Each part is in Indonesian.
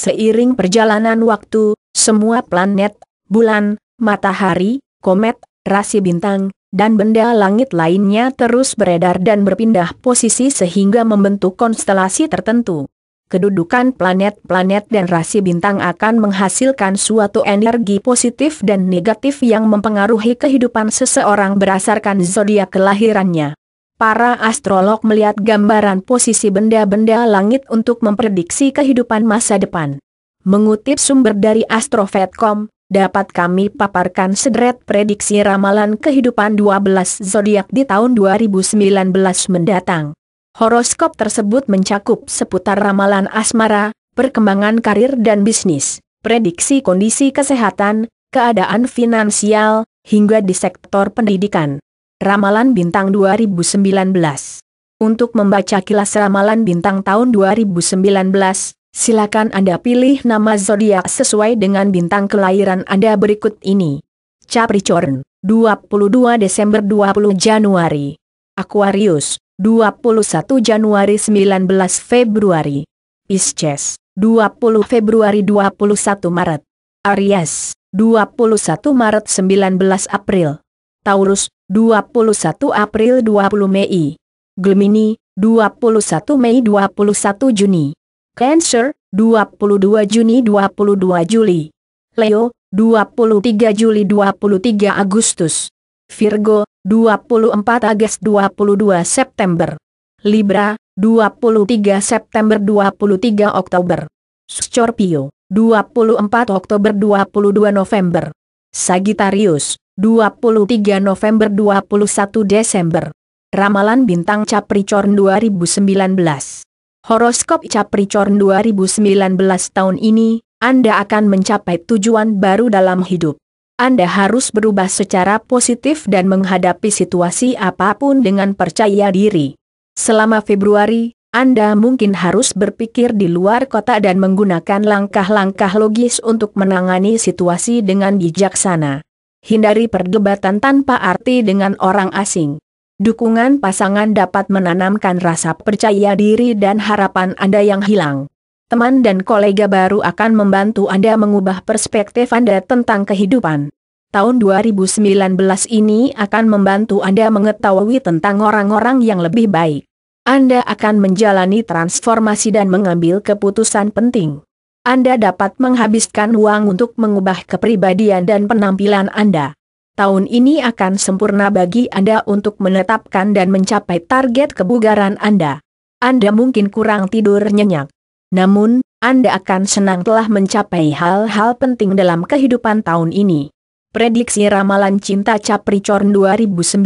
Seiring perjalanan waktu, semua planet, bulan, matahari, komet, rasi bintang, dan benda langit lainnya terus beredar dan berpindah posisi sehingga membentuk konstelasi tertentu. Kedudukan planet-planet dan rasi bintang akan menghasilkan suatu energi positif dan negatif yang mempengaruhi kehidupan seseorang berdasarkan zodiak kelahirannya. Para astrolog melihat gambaran posisi benda-benda langit untuk memprediksi kehidupan masa depan. Mengutip sumber dari astrofed.com, dapat kami paparkan sederet prediksi ramalan kehidupan 12 zodiak di tahun 2019 mendatang. Horoskop tersebut mencakup seputar ramalan asmara, perkembangan karir dan bisnis, prediksi kondisi kesehatan, keadaan finansial, hingga di sektor pendidikan. Ramalan Bintang 2019 Untuk membaca kilas ramalan bintang tahun 2019, silakan Anda pilih nama zodiak sesuai dengan bintang kelahiran Anda berikut ini. Capricorn, 22 Desember 20 Januari. Aquarius, 21 Januari 19 Februari. Pisces, 20 Februari 21 Maret. Aries, 21 Maret 19 April. Taurus, 21 April 20 Mei. Gemini, 21 Mei 21 Juni. Cancer, 22 Juni 22 Juli. Leo, 23 Juli 23 Agustus. Virgo, 24 Agustus 22 September. Libra, 23 September 23 Oktober. Scorpio, 24 Oktober 22 November. Sagittarius, 23 November 21 Desember. Ramalan Bintang Capricorn 2019 Horoskop Capricorn 2019 tahun ini, Anda akan mencapai tujuan baru dalam hidup. Anda harus berubah secara positif dan menghadapi situasi apapun dengan percaya diri. Selama Februari, Anda mungkin harus berpikir di luar kota dan menggunakan langkah-langkah logis untuk menangani situasi dengan bijaksana. Hindari perdebatan tanpa arti dengan orang asing. Dukungan pasangan dapat menanamkan rasa percaya diri dan harapan Anda yang hilang. Teman dan kolega baru akan membantu Anda mengubah perspektif Anda tentang kehidupan. Tahun 2019 ini akan membantu Anda mengetahui tentang orang-orang yang lebih baik. Anda akan menjalani transformasi dan mengambil keputusan penting. Anda dapat menghabiskan uang untuk mengubah kepribadian dan penampilan Anda. Tahun ini akan sempurna bagi Anda untuk menetapkan dan mencapai target kebugaran Anda. Anda mungkin kurang tidur nyenyak. Namun, Anda akan senang telah mencapai hal-hal penting dalam kehidupan tahun ini. Prediksi Ramalan Cinta Capricorn 2019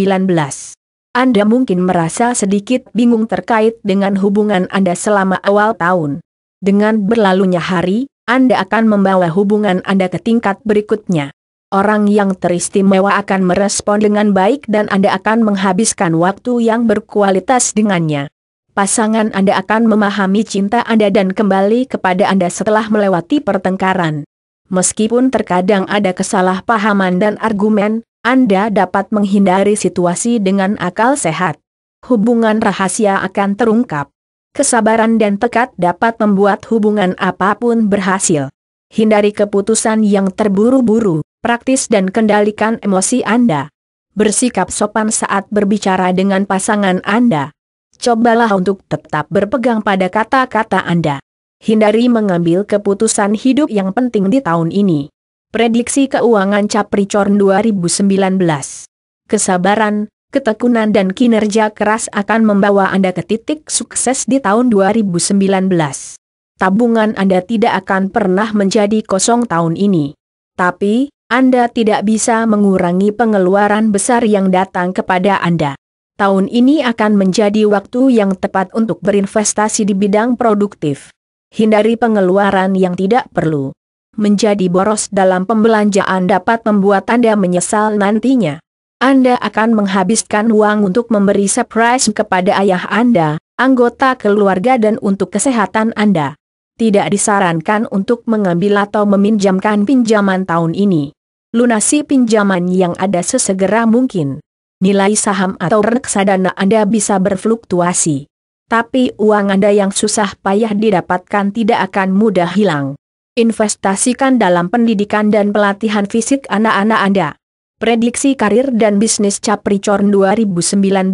anda mungkin merasa sedikit bingung terkait dengan hubungan Anda selama awal tahun. Dengan berlalunya hari, Anda akan membawa hubungan Anda ke tingkat berikutnya. Orang yang teristimewa akan merespon dengan baik dan Anda akan menghabiskan waktu yang berkualitas dengannya. Pasangan Anda akan memahami cinta Anda dan kembali kepada Anda setelah melewati pertengkaran. Meskipun terkadang ada kesalahpahaman dan argumen, Anda dapat menghindari situasi dengan akal sehat. Hubungan rahasia akan terungkap kesabaran dan tekad dapat membuat hubungan apapun berhasil. Hindari keputusan yang terburu-buru, praktis dan kendalikan emosi Anda. Bersikap sopan saat berbicara dengan pasangan Anda. Cobalah untuk tetap berpegang pada kata-kata Anda. Hindari mengambil keputusan hidup yang penting di tahun ini. Prediksi keuangan Capricorn 2019. Kesabaran, ketekunan dan kinerja keras akan membawa Anda ke titik sukses di tahun 2019. Tabungan Anda tidak akan pernah menjadi kosong tahun ini. Tapi, Anda tidak bisa mengurangi pengeluaran besar yang datang kepada Anda. Tahun ini akan menjadi waktu yang tepat untuk berinvestasi di bidang produktif. Hindari pengeluaran yang tidak perlu. Menjadi boros dalam pembelanjaan dapat membuat Anda menyesal nantinya. Anda akan menghabiskan uang untuk memberi surprise kepada ayah Anda, anggota keluarga dan untuk kesehatan Anda. Tidak disarankan untuk mengambil atau meminjamkan pinjaman tahun ini. Lunasi pinjaman yang ada sesegera mungkin. Nilai saham atau reksadana Anda bisa berfluktuasi. Tapi uang Anda yang susah payah didapatkan tidak akan mudah hilang. Investasikan dalam pendidikan dan pelatihan fisik anak-anak Anda. Prediksi karir dan bisnis Capricorn 2019.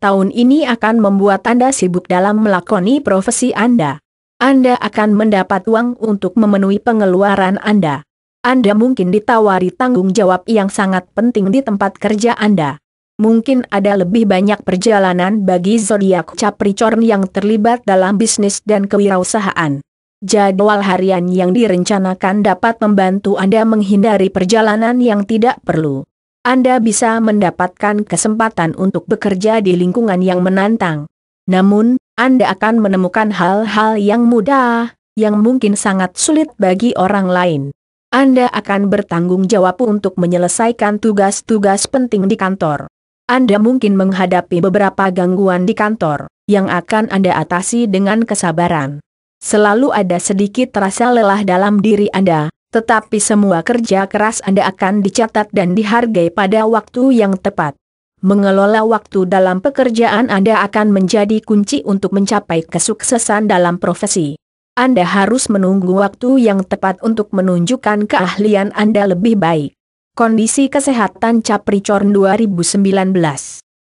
Tahun ini akan membuat Anda sibuk dalam melakoni profesi Anda. Anda akan mendapat uang untuk memenuhi pengeluaran Anda. Anda mungkin ditawari tanggung jawab yang sangat penting di tempat kerja Anda. Mungkin ada lebih banyak perjalanan bagi zodiak Capricorn yang terlibat dalam bisnis dan kewirausahaan. Jadwal harian yang direncanakan dapat membantu Anda menghindari perjalanan yang tidak perlu. Anda bisa mendapatkan kesempatan untuk bekerja di lingkungan yang menantang. Namun, Anda akan menemukan hal-hal yang mudah, yang mungkin sangat sulit bagi orang lain. Anda akan bertanggung jawab untuk menyelesaikan tugas-tugas penting di kantor. Anda mungkin menghadapi beberapa gangguan di kantor, yang akan Anda atasi dengan kesabaran. Selalu ada sedikit rasa lelah dalam diri Anda, tetapi semua kerja keras Anda akan dicatat dan dihargai pada waktu yang tepat. Mengelola waktu dalam pekerjaan Anda akan menjadi kunci untuk mencapai kesuksesan dalam profesi. Anda harus menunggu waktu yang tepat untuk menunjukkan keahlian Anda lebih baik. Kondisi Kesehatan Capricorn 2019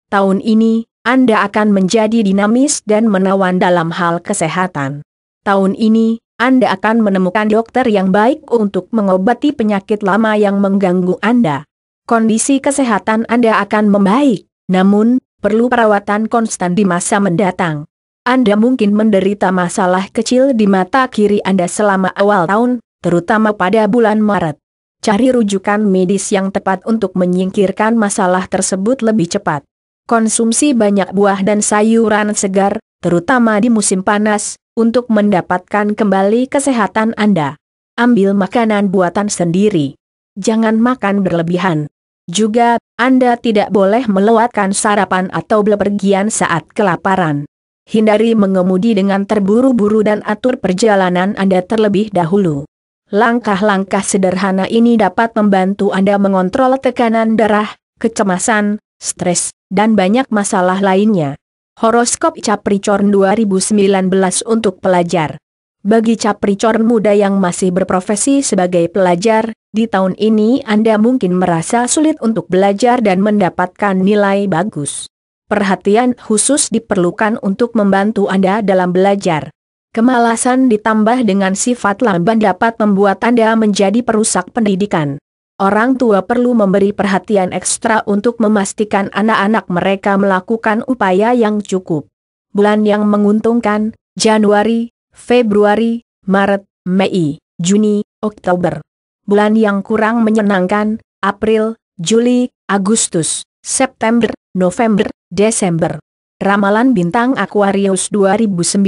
Tahun ini, Anda akan menjadi dinamis dan menawan dalam hal kesehatan. Tahun ini, Anda akan menemukan dokter yang baik untuk mengobati penyakit lama yang mengganggu Anda. Kondisi kesehatan Anda akan membaik, namun, perlu perawatan konstan di masa mendatang. Anda mungkin menderita masalah kecil di mata kiri Anda selama awal tahun, terutama pada bulan Maret. Cari rujukan medis yang tepat untuk menyingkirkan masalah tersebut lebih cepat. Konsumsi banyak buah dan sayuran segar, terutama di musim panas, untuk mendapatkan kembali kesehatan Anda. Ambil makanan buatan sendiri. Jangan makan berlebihan. Juga, Anda tidak boleh melewatkan sarapan atau bepergian saat kelaparan. Hindari mengemudi dengan terburu-buru dan atur perjalanan Anda terlebih dahulu. Langkah-langkah sederhana ini dapat membantu Anda mengontrol tekanan darah, kecemasan, stres, dan banyak masalah lainnya. Horoskop Capricorn 2019 untuk pelajar. Bagi Capricorn muda yang masih berprofesi sebagai pelajar, di tahun ini Anda mungkin merasa sulit untuk belajar dan mendapatkan nilai bagus. Perhatian khusus diperlukan untuk membantu Anda dalam belajar. Kemalasan ditambah dengan sifat lamban dapat membuat Anda menjadi perusak pendidikan orang tua perlu memberi perhatian ekstra untuk memastikan anak-anak mereka melakukan upaya yang cukup. Bulan yang menguntungkan, Januari, Februari, Maret, Mei, Juni, Oktober. Bulan yang kurang menyenangkan, April, Juli, Agustus, September, November, Desember. Ramalan Bintang Aquarius 2019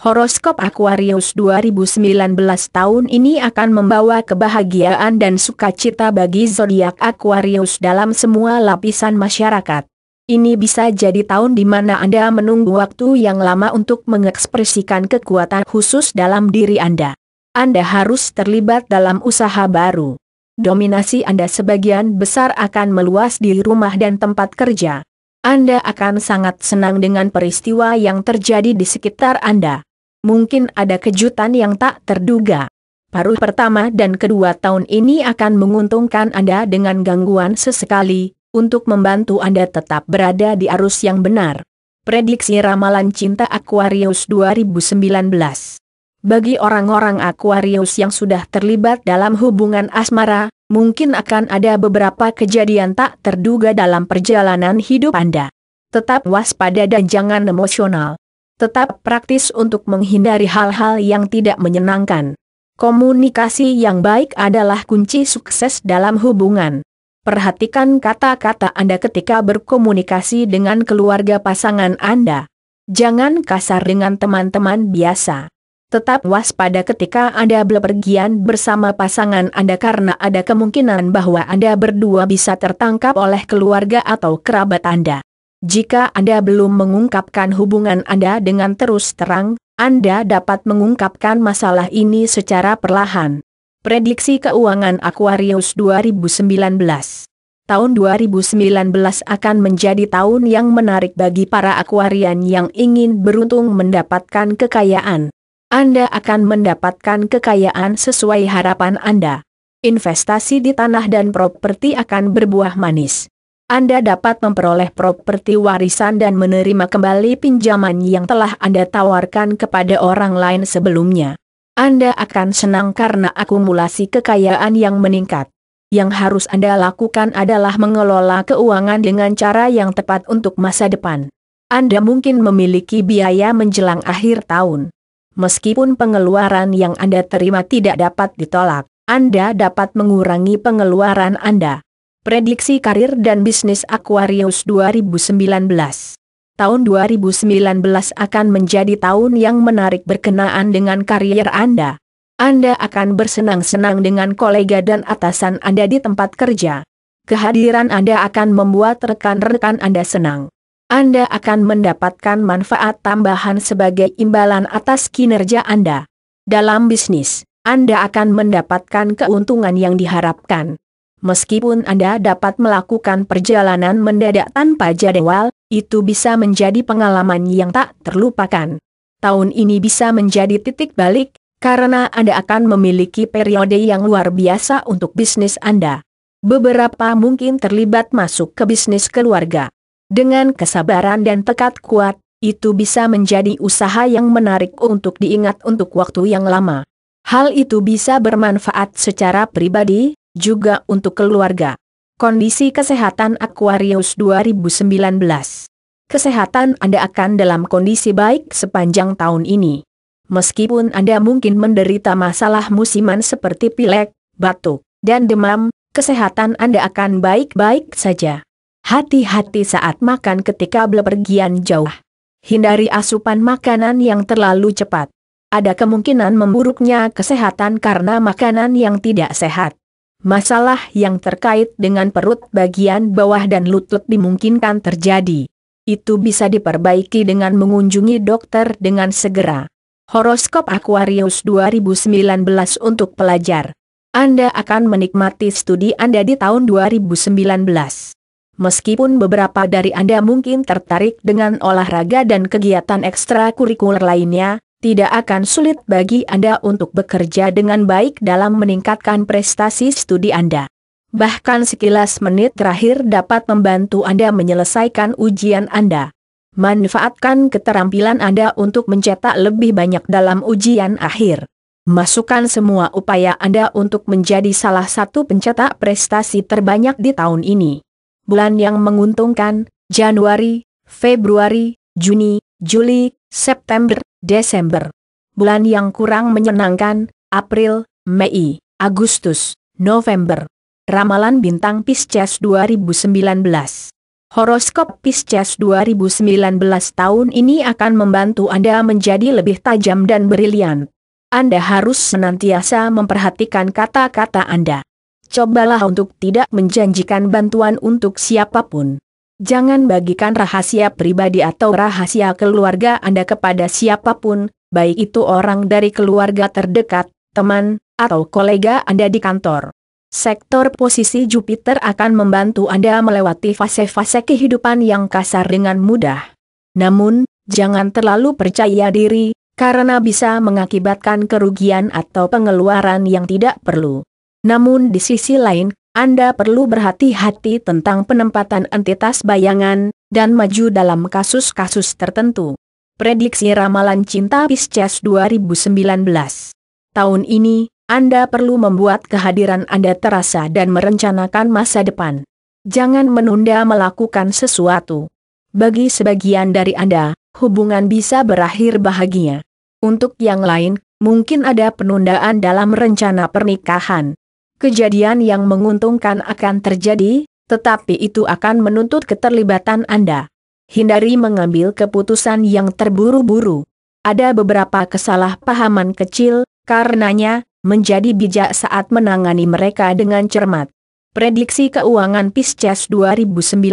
Horoskop Aquarius 2019 tahun ini akan membawa kebahagiaan dan sukacita bagi zodiak Aquarius dalam semua lapisan masyarakat. Ini bisa jadi tahun di mana Anda menunggu waktu yang lama untuk mengekspresikan kekuatan khusus dalam diri Anda. Anda harus terlibat dalam usaha baru. Dominasi Anda sebagian besar akan meluas di rumah dan tempat kerja. Anda akan sangat senang dengan peristiwa yang terjadi di sekitar Anda mungkin ada kejutan yang tak terduga. Paruh pertama dan kedua tahun ini akan menguntungkan Anda dengan gangguan sesekali, untuk membantu Anda tetap berada di arus yang benar. Prediksi Ramalan Cinta Aquarius 2019 Bagi orang-orang Aquarius yang sudah terlibat dalam hubungan asmara, mungkin akan ada beberapa kejadian tak terduga dalam perjalanan hidup Anda. Tetap waspada dan jangan emosional tetap praktis untuk menghindari hal-hal yang tidak menyenangkan. Komunikasi yang baik adalah kunci sukses dalam hubungan. Perhatikan kata-kata Anda ketika berkomunikasi dengan keluarga pasangan Anda. Jangan kasar dengan teman-teman biasa. Tetap waspada ketika Anda berpergian bersama pasangan Anda karena ada kemungkinan bahwa Anda berdua bisa tertangkap oleh keluarga atau kerabat Anda. Jika Anda belum mengungkapkan hubungan Anda dengan terus terang, Anda dapat mengungkapkan masalah ini secara perlahan. Prediksi keuangan Aquarius 2019 tahun 2019 akan menjadi tahun yang menarik bagi para Aquarian yang ingin beruntung mendapatkan kekayaan. Anda akan mendapatkan kekayaan sesuai harapan Anda. Investasi di tanah dan properti akan berbuah manis. Anda dapat memperoleh properti warisan dan menerima kembali pinjaman yang telah Anda tawarkan kepada orang lain sebelumnya. Anda akan senang karena akumulasi kekayaan yang meningkat. Yang harus Anda lakukan adalah mengelola keuangan dengan cara yang tepat untuk masa depan. Anda mungkin memiliki biaya menjelang akhir tahun. Meskipun pengeluaran yang Anda terima tidak dapat ditolak, Anda dapat mengurangi pengeluaran Anda. Prediksi Karir dan Bisnis Aquarius 2019 Tahun 2019 akan menjadi tahun yang menarik berkenaan dengan karier Anda. Anda akan bersenang-senang dengan kolega dan atasan Anda di tempat kerja. Kehadiran Anda akan membuat rekan-rekan Anda senang. Anda akan mendapatkan manfaat tambahan sebagai imbalan atas kinerja Anda. Dalam bisnis, Anda akan mendapatkan keuntungan yang diharapkan. Meskipun Anda dapat melakukan perjalanan mendadak tanpa jadwal, itu bisa menjadi pengalaman yang tak terlupakan. Tahun ini bisa menjadi titik balik, karena Anda akan memiliki periode yang luar biasa untuk bisnis Anda. Beberapa mungkin terlibat masuk ke bisnis keluarga. Dengan kesabaran dan tekad kuat, itu bisa menjadi usaha yang menarik untuk diingat untuk waktu yang lama. Hal itu bisa bermanfaat secara pribadi, juga untuk keluarga. Kondisi kesehatan Aquarius 2019 Kesehatan Anda akan dalam kondisi baik sepanjang tahun ini. Meskipun Anda mungkin menderita masalah musiman seperti pilek, batuk, dan demam, kesehatan Anda akan baik-baik saja. Hati-hati saat makan ketika bepergian jauh. Hindari asupan makanan yang terlalu cepat. Ada kemungkinan memburuknya kesehatan karena makanan yang tidak sehat masalah yang terkait dengan perut bagian bawah dan lutut dimungkinkan terjadi. Itu bisa diperbaiki dengan mengunjungi dokter dengan segera. Horoskop Aquarius 2019 untuk pelajar. Anda akan menikmati studi Anda di tahun 2019. Meskipun beberapa dari Anda mungkin tertarik dengan olahraga dan kegiatan ekstrakurikuler lainnya, tidak akan sulit bagi Anda untuk bekerja dengan baik dalam meningkatkan prestasi studi Anda. Bahkan sekilas menit terakhir dapat membantu Anda menyelesaikan ujian Anda. Manfaatkan keterampilan Anda untuk mencetak lebih banyak dalam ujian akhir. Masukkan semua upaya Anda untuk menjadi salah satu pencetak prestasi terbanyak di tahun ini. Bulan yang menguntungkan, Januari, Februari, Juni, Juli, September, Desember. Bulan yang kurang menyenangkan, April, Mei, Agustus, November. Ramalan Bintang Pisces 2019 Horoskop Pisces 2019 tahun ini akan membantu Anda menjadi lebih tajam dan brilian. Anda harus senantiasa memperhatikan kata-kata Anda. Cobalah untuk tidak menjanjikan bantuan untuk siapapun. Jangan bagikan rahasia pribadi atau rahasia keluarga Anda kepada siapapun, baik itu orang dari keluarga terdekat, teman, atau kolega Anda di kantor. Sektor posisi Jupiter akan membantu Anda melewati fase-fase kehidupan yang kasar dengan mudah. Namun, jangan terlalu percaya diri, karena bisa mengakibatkan kerugian atau pengeluaran yang tidak perlu. Namun di sisi lain, anda perlu berhati-hati tentang penempatan entitas bayangan, dan maju dalam kasus-kasus tertentu. Prediksi Ramalan Cinta Pisces 2019 Tahun ini, Anda perlu membuat kehadiran Anda terasa dan merencanakan masa depan. Jangan menunda melakukan sesuatu. Bagi sebagian dari Anda, hubungan bisa berakhir bahagia. Untuk yang lain, mungkin ada penundaan dalam rencana pernikahan. Kejadian yang menguntungkan akan terjadi, tetapi itu akan menuntut keterlibatan Anda. Hindari mengambil keputusan yang terburu-buru. Ada beberapa kesalahpahaman kecil, karenanya, menjadi bijak saat menangani mereka dengan cermat. Prediksi keuangan Pisces 2019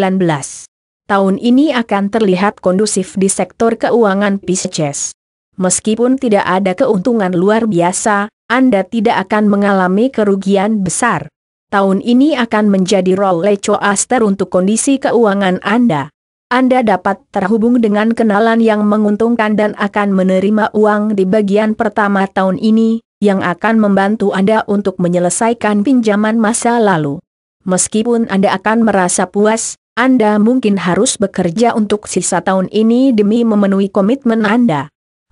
Tahun ini akan terlihat kondusif di sektor keuangan Pisces. Meskipun tidak ada keuntungan luar biasa, anda tidak akan mengalami kerugian besar. Tahun ini akan menjadi role aster untuk kondisi keuangan Anda. Anda dapat terhubung dengan kenalan yang menguntungkan dan akan menerima uang di bagian pertama tahun ini, yang akan membantu Anda untuk menyelesaikan pinjaman masa lalu. Meskipun Anda akan merasa puas, anda mungkin harus bekerja untuk sisa tahun ini demi memenuhi komitmen Anda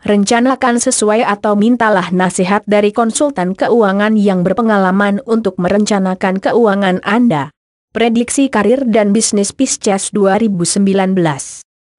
rencanakan sesuai atau mintalah nasihat dari konsultan keuangan yang berpengalaman untuk merencanakan keuangan Anda. Prediksi karir dan bisnis Pisces 2019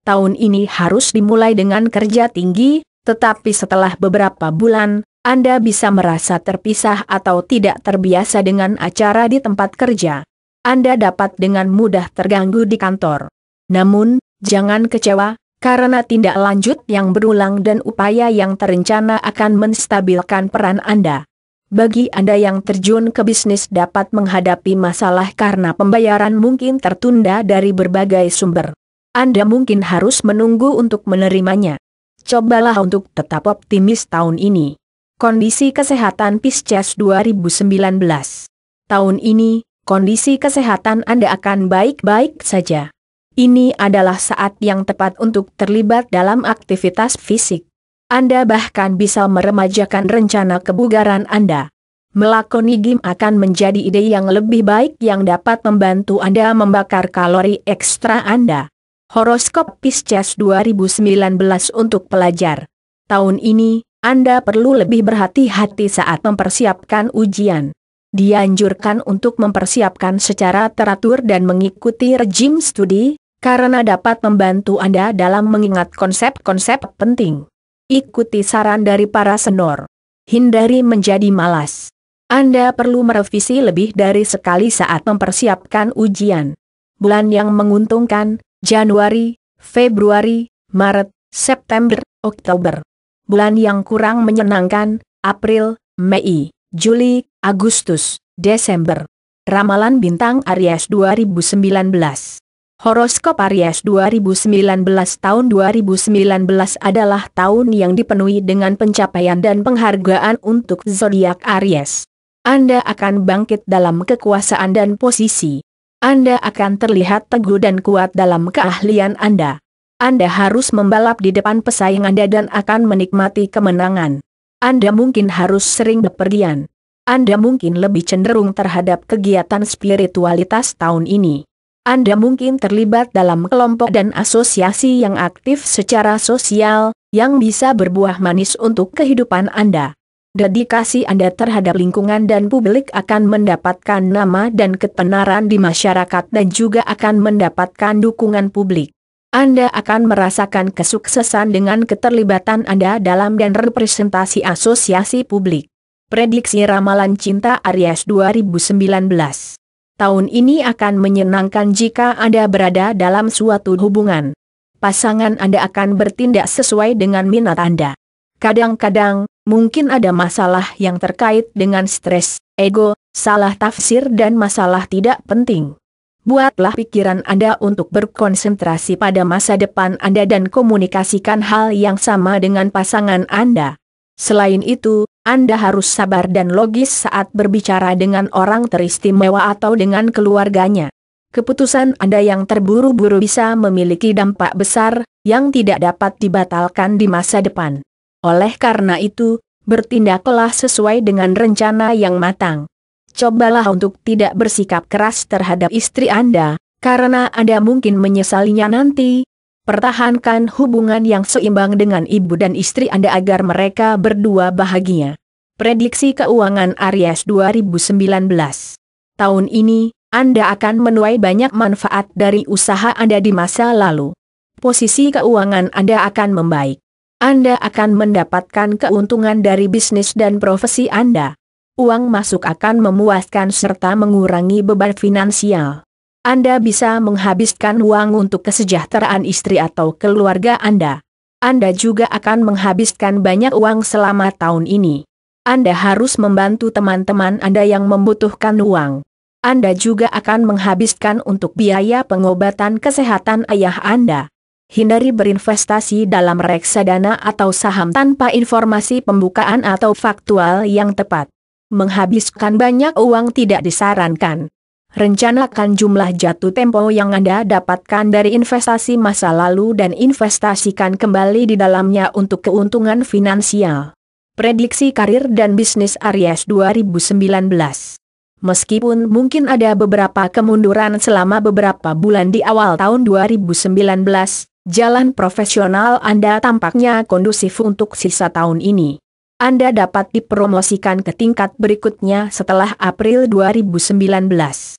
Tahun ini harus dimulai dengan kerja tinggi, tetapi setelah beberapa bulan, Anda bisa merasa terpisah atau tidak terbiasa dengan acara di tempat kerja. Anda dapat dengan mudah terganggu di kantor. Namun, jangan kecewa, karena tindak lanjut yang berulang dan upaya yang terencana akan menstabilkan peran Anda. Bagi Anda yang terjun ke bisnis dapat menghadapi masalah karena pembayaran mungkin tertunda dari berbagai sumber. Anda mungkin harus menunggu untuk menerimanya. Cobalah untuk tetap optimis tahun ini. Kondisi Kesehatan Pisces 2019 Tahun ini, kondisi kesehatan Anda akan baik-baik saja. Ini adalah saat yang tepat untuk terlibat dalam aktivitas fisik. Anda bahkan bisa meremajakan rencana kebugaran Anda. Melakoni gym akan menjadi ide yang lebih baik yang dapat membantu Anda membakar kalori ekstra Anda. Horoskop Pisces 2019 untuk pelajar. Tahun ini, Anda perlu lebih berhati-hati saat mempersiapkan ujian dianjurkan untuk mempersiapkan secara teratur dan mengikuti rejim studi, karena dapat membantu Anda dalam mengingat konsep-konsep penting. Ikuti saran dari para senor. Hindari menjadi malas. Anda perlu merevisi lebih dari sekali saat mempersiapkan ujian. Bulan yang menguntungkan, Januari, Februari, Maret, September, Oktober. Bulan yang kurang menyenangkan, April, Mei, Juli, Agustus, Desember. Ramalan Bintang Aries 2019 Horoskop Aries 2019 tahun 2019 adalah tahun yang dipenuhi dengan pencapaian dan penghargaan untuk zodiak Aries. Anda akan bangkit dalam kekuasaan dan posisi. Anda akan terlihat teguh dan kuat dalam keahlian Anda. Anda harus membalap di depan pesaing Anda dan akan menikmati kemenangan. Anda mungkin harus sering bepergian. Anda mungkin lebih cenderung terhadap kegiatan spiritualitas tahun ini. Anda mungkin terlibat dalam kelompok dan asosiasi yang aktif secara sosial, yang bisa berbuah manis untuk kehidupan Anda. Dedikasi Anda terhadap lingkungan dan publik akan mendapatkan nama dan ketenaran di masyarakat dan juga akan mendapatkan dukungan publik. Anda akan merasakan kesuksesan dengan keterlibatan Anda dalam dan representasi asosiasi publik. Prediksi Ramalan Cinta Aries 2019 Tahun ini akan menyenangkan jika Anda berada dalam suatu hubungan. Pasangan Anda akan bertindak sesuai dengan minat Anda. Kadang-kadang, mungkin ada masalah yang terkait dengan stres, ego, salah tafsir dan masalah tidak penting. Buatlah pikiran Anda untuk berkonsentrasi pada masa depan Anda dan komunikasikan hal yang sama dengan pasangan Anda. Selain itu, Anda harus sabar dan logis saat berbicara dengan orang teristimewa atau dengan keluarganya. Keputusan Anda yang terburu-buru bisa memiliki dampak besar yang tidak dapat dibatalkan di masa depan. Oleh karena itu, bertindaklah sesuai dengan rencana yang matang. Cobalah untuk tidak bersikap keras terhadap istri Anda, karena Anda mungkin menyesalinya nanti, Pertahankan hubungan yang seimbang dengan ibu dan istri Anda agar mereka berdua bahagia. Prediksi keuangan Aries 2019 Tahun ini, Anda akan menuai banyak manfaat dari usaha Anda di masa lalu. Posisi keuangan Anda akan membaik. Anda akan mendapatkan keuntungan dari bisnis dan profesi Anda. Uang masuk akan memuaskan serta mengurangi beban finansial. Anda bisa menghabiskan uang untuk kesejahteraan istri atau keluarga Anda. Anda juga akan menghabiskan banyak uang selama tahun ini. Anda harus membantu teman-teman Anda yang membutuhkan uang. Anda juga akan menghabiskan untuk biaya pengobatan kesehatan ayah Anda. Hindari berinvestasi dalam reksadana atau saham tanpa informasi pembukaan atau faktual yang tepat. Menghabiskan banyak uang tidak disarankan rencanakan jumlah jatuh tempo yang Anda dapatkan dari investasi masa lalu dan investasikan kembali di dalamnya untuk keuntungan finansial. Prediksi karir dan bisnis Aries 2019 Meskipun mungkin ada beberapa kemunduran selama beberapa bulan di awal tahun 2019, jalan profesional Anda tampaknya kondusif untuk sisa tahun ini. Anda dapat dipromosikan ke tingkat berikutnya setelah April 2019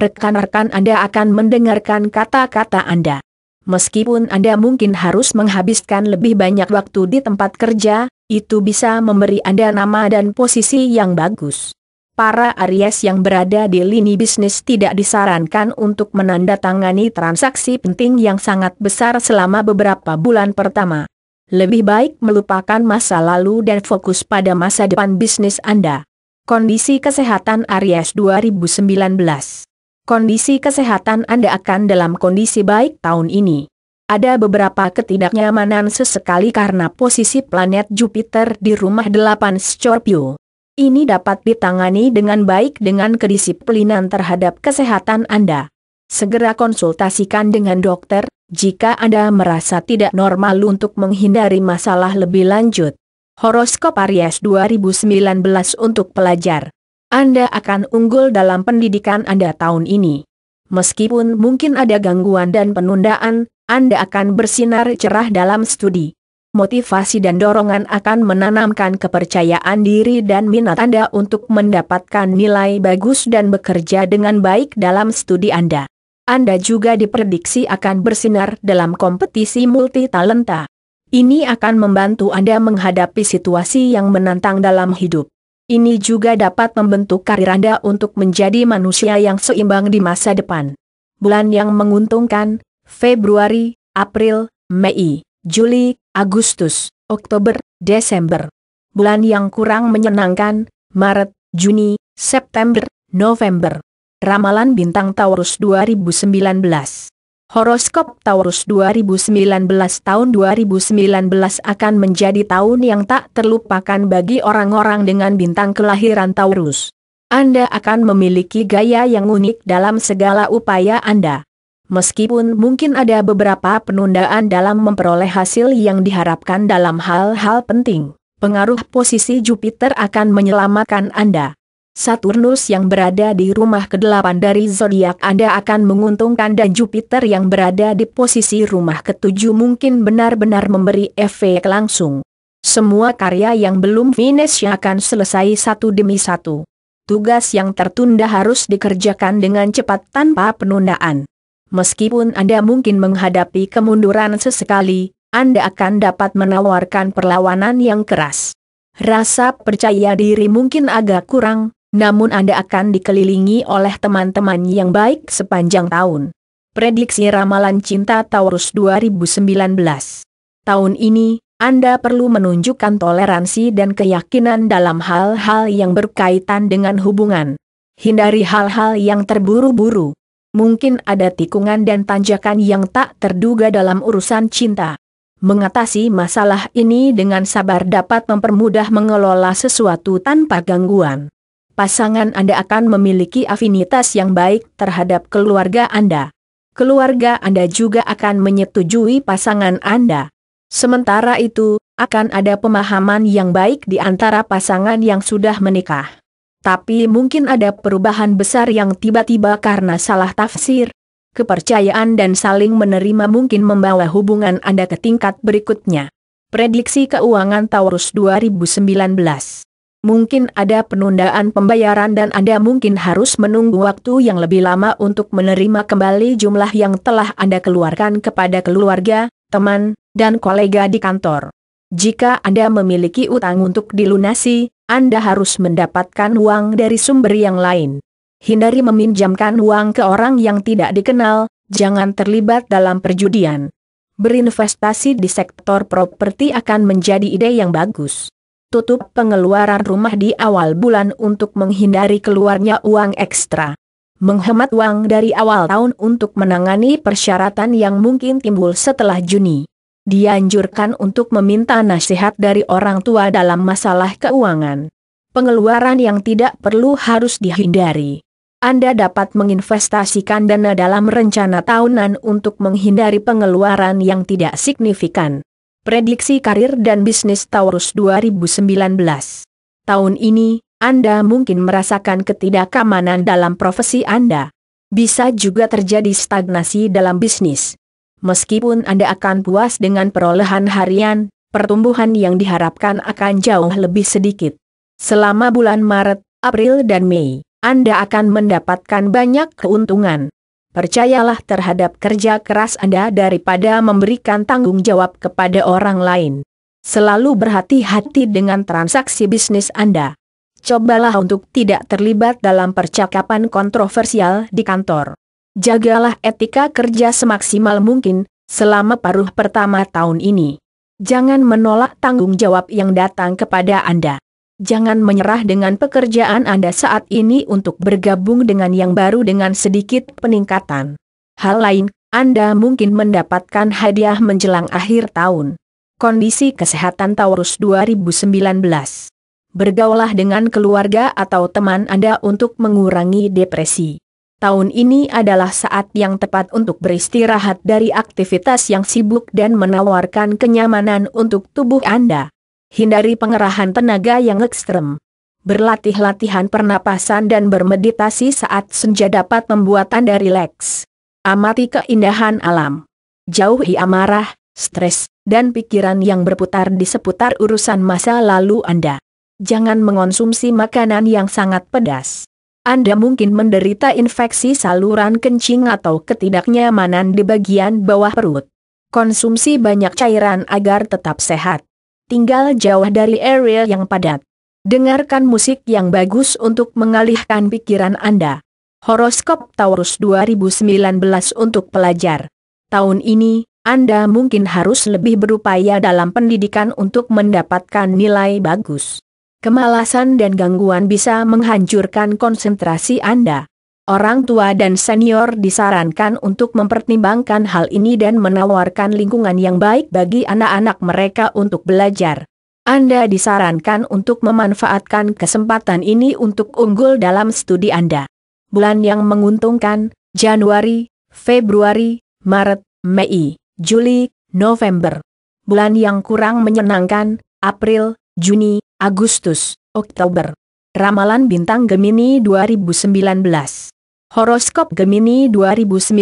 rekan-rekan Anda akan mendengarkan kata-kata Anda. Meskipun Anda mungkin harus menghabiskan lebih banyak waktu di tempat kerja, itu bisa memberi Anda nama dan posisi yang bagus. Para Aries yang berada di lini bisnis tidak disarankan untuk menandatangani transaksi penting yang sangat besar selama beberapa bulan pertama. Lebih baik melupakan masa lalu dan fokus pada masa depan bisnis Anda. Kondisi Kesehatan Aries 2019 kondisi kesehatan Anda akan dalam kondisi baik tahun ini. Ada beberapa ketidaknyamanan sesekali karena posisi planet Jupiter di rumah 8 Scorpio. Ini dapat ditangani dengan baik dengan kedisiplinan terhadap kesehatan Anda. Segera konsultasikan dengan dokter jika Anda merasa tidak normal untuk menghindari masalah lebih lanjut. Horoskop Aries 2019 untuk pelajar. Anda akan unggul dalam pendidikan Anda tahun ini. Meskipun mungkin ada gangguan dan penundaan, Anda akan bersinar cerah dalam studi. Motivasi dan dorongan akan menanamkan kepercayaan diri dan minat Anda untuk mendapatkan nilai bagus dan bekerja dengan baik dalam studi Anda. Anda juga diprediksi akan bersinar dalam kompetisi multi-talenta. Ini akan membantu Anda menghadapi situasi yang menantang dalam hidup. Ini juga dapat membentuk karir Anda untuk menjadi manusia yang seimbang di masa depan. Bulan yang menguntungkan, Februari, April, Mei, Juli, Agustus, Oktober, Desember. Bulan yang kurang menyenangkan, Maret, Juni, September, November. Ramalan Bintang Taurus 2019 Horoskop Taurus 2019 tahun 2019 akan menjadi tahun yang tak terlupakan bagi orang-orang dengan bintang kelahiran Taurus. Anda akan memiliki gaya yang unik dalam segala upaya Anda. Meskipun mungkin ada beberapa penundaan dalam memperoleh hasil yang diharapkan dalam hal-hal penting, pengaruh posisi Jupiter akan menyelamatkan Anda. Saturnus yang berada di rumah ke-8 dari zodiak Anda akan menguntungkan dan Jupiter yang berada di posisi rumah ke-7 mungkin benar-benar memberi efek langsung. Semua karya yang belum finish akan selesai satu demi satu. Tugas yang tertunda harus dikerjakan dengan cepat tanpa penundaan. Meskipun Anda mungkin menghadapi kemunduran sesekali, Anda akan dapat menawarkan perlawanan yang keras. Rasa percaya diri mungkin agak kurang, namun Anda akan dikelilingi oleh teman-teman yang baik sepanjang tahun. Prediksi Ramalan Cinta Taurus 2019 Tahun ini, Anda perlu menunjukkan toleransi dan keyakinan dalam hal-hal yang berkaitan dengan hubungan. Hindari hal-hal yang terburu-buru. Mungkin ada tikungan dan tanjakan yang tak terduga dalam urusan cinta. Mengatasi masalah ini dengan sabar dapat mempermudah mengelola sesuatu tanpa gangguan pasangan Anda akan memiliki afinitas yang baik terhadap keluarga Anda. Keluarga Anda juga akan menyetujui pasangan Anda. Sementara itu, akan ada pemahaman yang baik di antara pasangan yang sudah menikah. Tapi mungkin ada perubahan besar yang tiba-tiba karena salah tafsir. Kepercayaan dan saling menerima mungkin membawa hubungan Anda ke tingkat berikutnya. Prediksi Keuangan Taurus 2019 Mungkin ada penundaan pembayaran dan Anda mungkin harus menunggu waktu yang lebih lama untuk menerima kembali jumlah yang telah Anda keluarkan kepada keluarga, teman, dan kolega di kantor. Jika Anda memiliki utang untuk dilunasi, Anda harus mendapatkan uang dari sumber yang lain. Hindari meminjamkan uang ke orang yang tidak dikenal, jangan terlibat dalam perjudian. Berinvestasi di sektor properti akan menjadi ide yang bagus tutup pengeluaran rumah di awal bulan untuk menghindari keluarnya uang ekstra. Menghemat uang dari awal tahun untuk menangani persyaratan yang mungkin timbul setelah Juni. Dianjurkan untuk meminta nasihat dari orang tua dalam masalah keuangan. Pengeluaran yang tidak perlu harus dihindari. Anda dapat menginvestasikan dana dalam rencana tahunan untuk menghindari pengeluaran yang tidak signifikan. Prediksi Karir dan Bisnis Taurus 2019 Tahun ini, Anda mungkin merasakan ketidakamanan dalam profesi Anda. Bisa juga terjadi stagnasi dalam bisnis. Meskipun Anda akan puas dengan perolehan harian, pertumbuhan yang diharapkan akan jauh lebih sedikit. Selama bulan Maret, April dan Mei, Anda akan mendapatkan banyak keuntungan. Percayalah terhadap kerja keras Anda daripada memberikan tanggung jawab kepada orang lain. Selalu berhati-hati dengan transaksi bisnis Anda. Cobalah untuk tidak terlibat dalam percakapan kontroversial di kantor. Jagalah etika kerja semaksimal mungkin selama paruh pertama tahun ini. Jangan menolak tanggung jawab yang datang kepada Anda. Jangan menyerah dengan pekerjaan Anda saat ini untuk bergabung dengan yang baru dengan sedikit peningkatan. Hal lain, Anda mungkin mendapatkan hadiah menjelang akhir tahun. Kondisi Kesehatan Taurus 2019 Bergaulah dengan keluarga atau teman Anda untuk mengurangi depresi. Tahun ini adalah saat yang tepat untuk beristirahat dari aktivitas yang sibuk dan menawarkan kenyamanan untuk tubuh Anda. Hindari pengerahan tenaga yang ekstrem. Berlatih latihan pernapasan dan bermeditasi saat senja dapat membuat Anda rileks. Amati keindahan alam. Jauhi amarah, stres, dan pikiran yang berputar di seputar urusan masa lalu Anda. Jangan mengonsumsi makanan yang sangat pedas. Anda mungkin menderita infeksi saluran kencing atau ketidaknyamanan di bagian bawah perut. Konsumsi banyak cairan agar tetap sehat tinggal jauh dari area yang padat. Dengarkan musik yang bagus untuk mengalihkan pikiran Anda. Horoskop Taurus 2019 untuk pelajar. Tahun ini, Anda mungkin harus lebih berupaya dalam pendidikan untuk mendapatkan nilai bagus. Kemalasan dan gangguan bisa menghancurkan konsentrasi Anda. Orang tua dan senior disarankan untuk mempertimbangkan hal ini dan menawarkan lingkungan yang baik bagi anak-anak mereka untuk belajar. Anda disarankan untuk memanfaatkan kesempatan ini untuk unggul dalam studi Anda. Bulan yang menguntungkan, Januari, Februari, Maret, Mei, Juli, November. Bulan yang kurang menyenangkan, April, Juni, Agustus, Oktober. Ramalan Bintang Gemini 2019 Horoskop Gemini 2019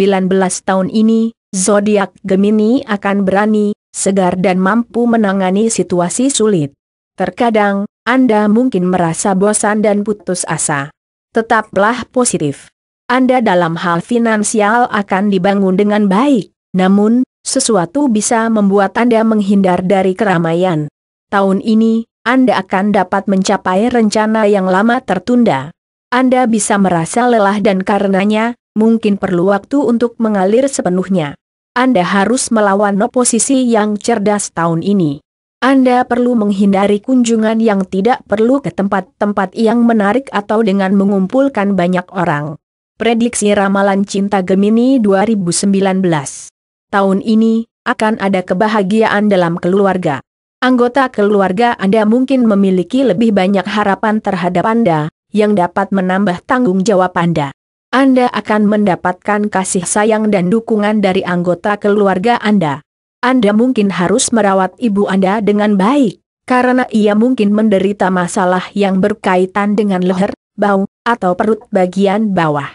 tahun ini, zodiak Gemini akan berani, segar dan mampu menangani situasi sulit. Terkadang, Anda mungkin merasa bosan dan putus asa. Tetaplah positif. Anda dalam hal finansial akan dibangun dengan baik, namun, sesuatu bisa membuat Anda menghindar dari keramaian. Tahun ini, Anda akan dapat mencapai rencana yang lama tertunda. Anda bisa merasa lelah dan karenanya, mungkin perlu waktu untuk mengalir sepenuhnya. Anda harus melawan oposisi yang cerdas tahun ini. Anda perlu menghindari kunjungan yang tidak perlu ke tempat-tempat yang menarik atau dengan mengumpulkan banyak orang. Prediksi Ramalan Cinta Gemini 2019 Tahun ini, akan ada kebahagiaan dalam keluarga. Anggota keluarga Anda mungkin memiliki lebih banyak harapan terhadap Anda, yang dapat menambah tanggung jawab Anda. Anda akan mendapatkan kasih sayang dan dukungan dari anggota keluarga Anda. Anda mungkin harus merawat ibu Anda dengan baik, karena ia mungkin menderita masalah yang berkaitan dengan leher, bau, atau perut bagian bawah.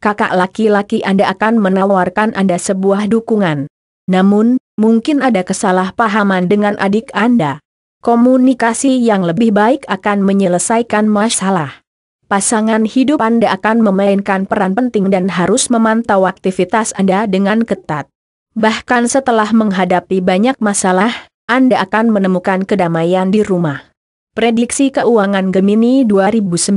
Kakak laki-laki Anda akan menawarkan Anda sebuah dukungan. Namun, mungkin ada kesalahpahaman dengan adik Anda. Komunikasi yang lebih baik akan menyelesaikan masalah pasangan hidup Anda akan memainkan peran penting dan harus memantau aktivitas Anda dengan ketat. Bahkan setelah menghadapi banyak masalah, Anda akan menemukan kedamaian di rumah. Prediksi Keuangan Gemini 2019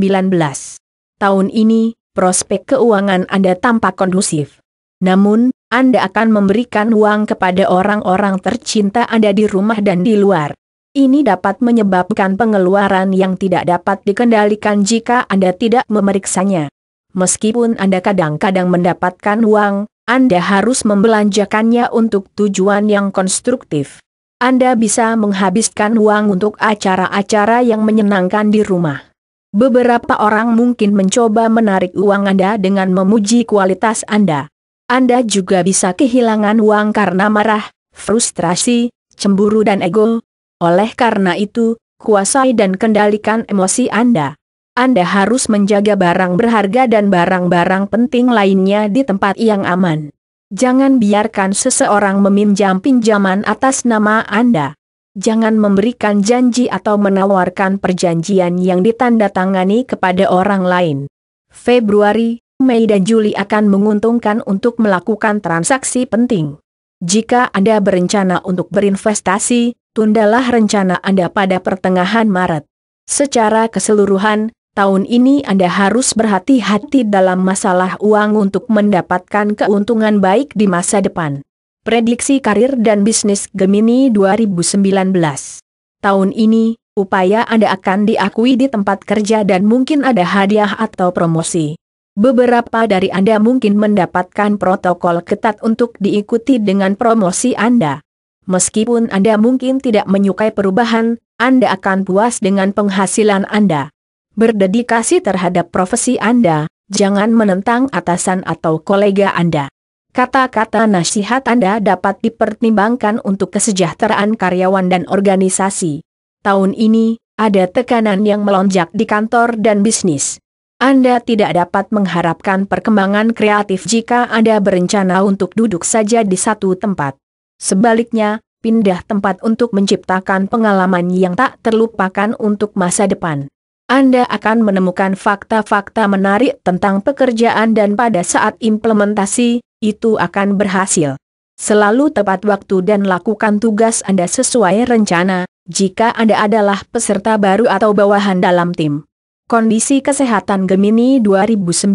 Tahun ini, prospek keuangan Anda tampak kondusif. Namun, Anda akan memberikan uang kepada orang-orang tercinta Anda di rumah dan di luar. Ini dapat menyebabkan pengeluaran yang tidak dapat dikendalikan jika Anda tidak memeriksanya. Meskipun Anda kadang-kadang mendapatkan uang, Anda harus membelanjakannya untuk tujuan yang konstruktif. Anda bisa menghabiskan uang untuk acara-acara yang menyenangkan di rumah. Beberapa orang mungkin mencoba menarik uang Anda dengan memuji kualitas Anda. Anda juga bisa kehilangan uang karena marah, frustrasi, cemburu dan ego, oleh karena itu, kuasai dan kendalikan emosi Anda. Anda harus menjaga barang berharga dan barang-barang penting lainnya di tempat yang aman. Jangan biarkan seseorang meminjam pinjaman atas nama Anda. Jangan memberikan janji atau menawarkan perjanjian yang ditandatangani kepada orang lain. Februari, Mei dan Juli akan menguntungkan untuk melakukan transaksi penting. Jika Anda berencana untuk berinvestasi, tundalah rencana Anda pada pertengahan Maret. Secara keseluruhan, tahun ini Anda harus berhati-hati dalam masalah uang untuk mendapatkan keuntungan baik di masa depan. Prediksi karir dan bisnis Gemini 2019 Tahun ini, upaya Anda akan diakui di tempat kerja dan mungkin ada hadiah atau promosi. Beberapa dari Anda mungkin mendapatkan protokol ketat untuk diikuti dengan promosi Anda. Meskipun Anda mungkin tidak menyukai perubahan, Anda akan puas dengan penghasilan Anda. Berdedikasi terhadap profesi Anda, jangan menentang atasan atau kolega Anda. Kata-kata nasihat Anda dapat dipertimbangkan untuk kesejahteraan karyawan dan organisasi. Tahun ini, ada tekanan yang melonjak di kantor dan bisnis. Anda tidak dapat mengharapkan perkembangan kreatif jika Anda berencana untuk duduk saja di satu tempat. Sebaliknya, pindah tempat untuk menciptakan pengalaman yang tak terlupakan untuk masa depan. Anda akan menemukan fakta-fakta menarik tentang pekerjaan dan pada saat implementasi, itu akan berhasil. Selalu tepat waktu dan lakukan tugas Anda sesuai rencana, jika Anda adalah peserta baru atau bawahan dalam tim. Kondisi Kesehatan Gemini 2019